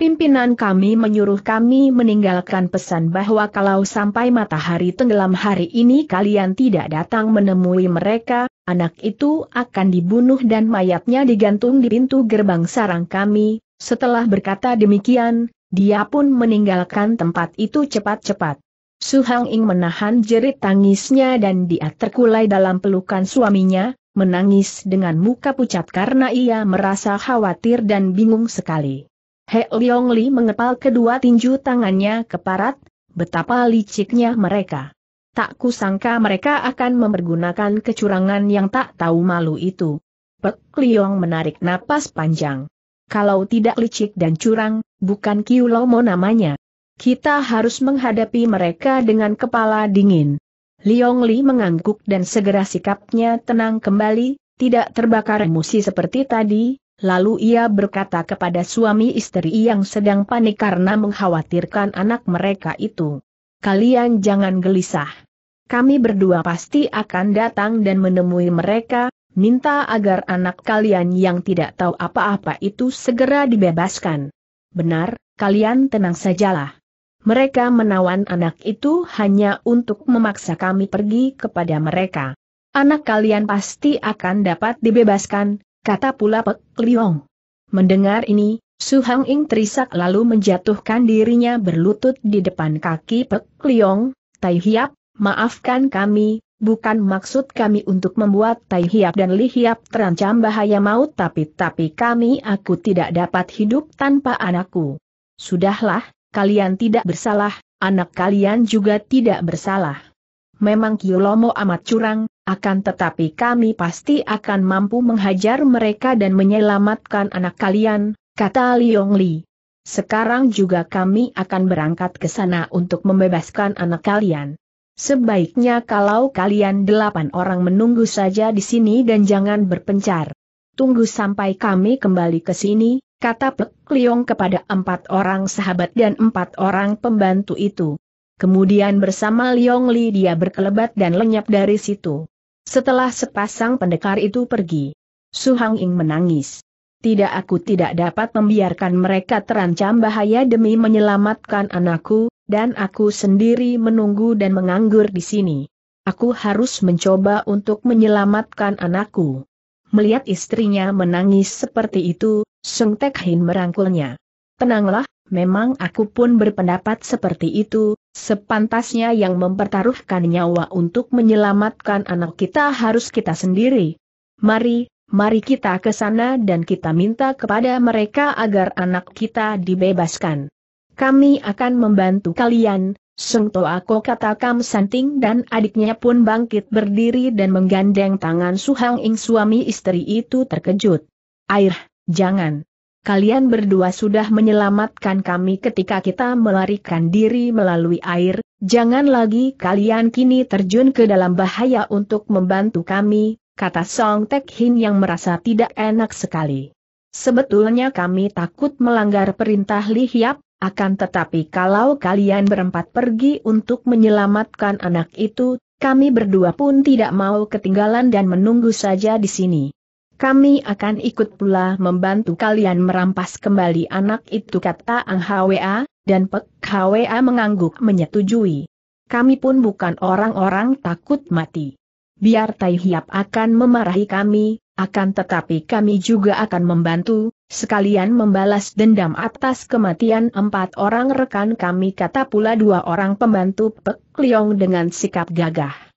Pimpinan kami menyuruh kami meninggalkan pesan bahwa kalau sampai matahari tenggelam hari ini kalian tidak datang menemui mereka, anak itu akan dibunuh dan mayatnya digantung di pintu gerbang sarang kami. Setelah berkata demikian, dia pun meninggalkan tempat itu cepat-cepat. Su Hang Ing menahan jerit tangisnya dan dia terkulai dalam pelukan suaminya, menangis dengan muka pucat karena ia merasa khawatir dan bingung sekali. He Leong Li mengepal kedua tinju tangannya ke parat, betapa liciknya mereka. Tak kusangka mereka akan mempergunakan kecurangan yang tak tahu malu itu. Pek Leong menarik napas panjang. Kalau tidak licik dan curang, bukan kiu mo namanya. Kita harus menghadapi mereka dengan kepala dingin. Leong Li mengangguk dan segera sikapnya tenang kembali, tidak terbakar emosi seperti tadi, Lalu ia berkata kepada suami istri yang sedang panik karena mengkhawatirkan anak mereka itu. Kalian jangan gelisah. Kami berdua pasti akan datang dan menemui mereka, minta agar anak kalian yang tidak tahu apa-apa itu segera dibebaskan. Benar, kalian tenang sajalah. Mereka menawan anak itu hanya untuk memaksa kami pergi kepada mereka. Anak kalian pasti akan dapat dibebaskan, kata pula Pek Liong. Mendengar ini, Su Hang Ing terisak lalu menjatuhkan dirinya berlutut di depan kaki Pek Liong, Tai Hiap, maafkan kami, bukan maksud kami untuk membuat Tai Hiap dan Li Hiap terancam bahaya maut tapi-tapi kami aku tidak dapat hidup tanpa anakku. Sudahlah, kalian tidak bersalah, anak kalian juga tidak bersalah. Memang Kiyolomo amat curang, akan tetapi kami pasti akan mampu menghajar mereka dan menyelamatkan anak kalian, kata Liong Li. Sekarang juga kami akan berangkat ke sana untuk membebaskan anak kalian. Sebaiknya kalau kalian delapan orang menunggu saja di sini dan jangan berpencar. Tunggu sampai kami kembali ke sini, kata Pek Liong kepada empat orang sahabat dan empat orang pembantu itu. Kemudian bersama Liong Li dia berkelebat dan lenyap dari situ. Setelah sepasang pendekar itu pergi, Su Hang Ing menangis. Tidak aku tidak dapat membiarkan mereka terancam bahaya demi menyelamatkan anakku, dan aku sendiri menunggu dan menganggur di sini. Aku harus mencoba untuk menyelamatkan anakku. Melihat istrinya menangis seperti itu, Sung Tek Hin merangkulnya. Tenanglah, memang aku pun berpendapat seperti itu, sepantasnya yang mempertaruhkan nyawa untuk menyelamatkan anak kita harus kita sendiri. Mari, mari kita ke sana dan kita minta kepada mereka agar anak kita dibebaskan. Kami akan membantu kalian, Seng Toako kata Kam Santing dan adiknya pun bangkit berdiri dan menggandeng tangan Suhang Ing suami istri itu terkejut. Air, jangan kalian berdua sudah menyelamatkan kami ketika kita melarikan diri melalui air, jangan lagi kalian kini terjun ke dalam bahaya untuk membantu kami, kata Song Tek Hin yang merasa tidak enak sekali. Sebetulnya kami takut melanggar perintah Li Hiap, akan tetapi kalau kalian berempat pergi untuk menyelamatkan anak itu, kami berdua pun tidak mau ketinggalan dan menunggu saja di sini. Kami akan ikut pula membantu kalian merampas kembali anak itu kata Ang Hwa, dan Pek Hwa mengangguk menyetujui. Kami pun bukan orang-orang takut mati. Biar Tai Hiap akan memarahi kami, akan tetapi kami juga akan membantu, sekalian membalas dendam atas kematian empat orang rekan kami kata pula dua orang pembantu Pek Liong dengan sikap gagah.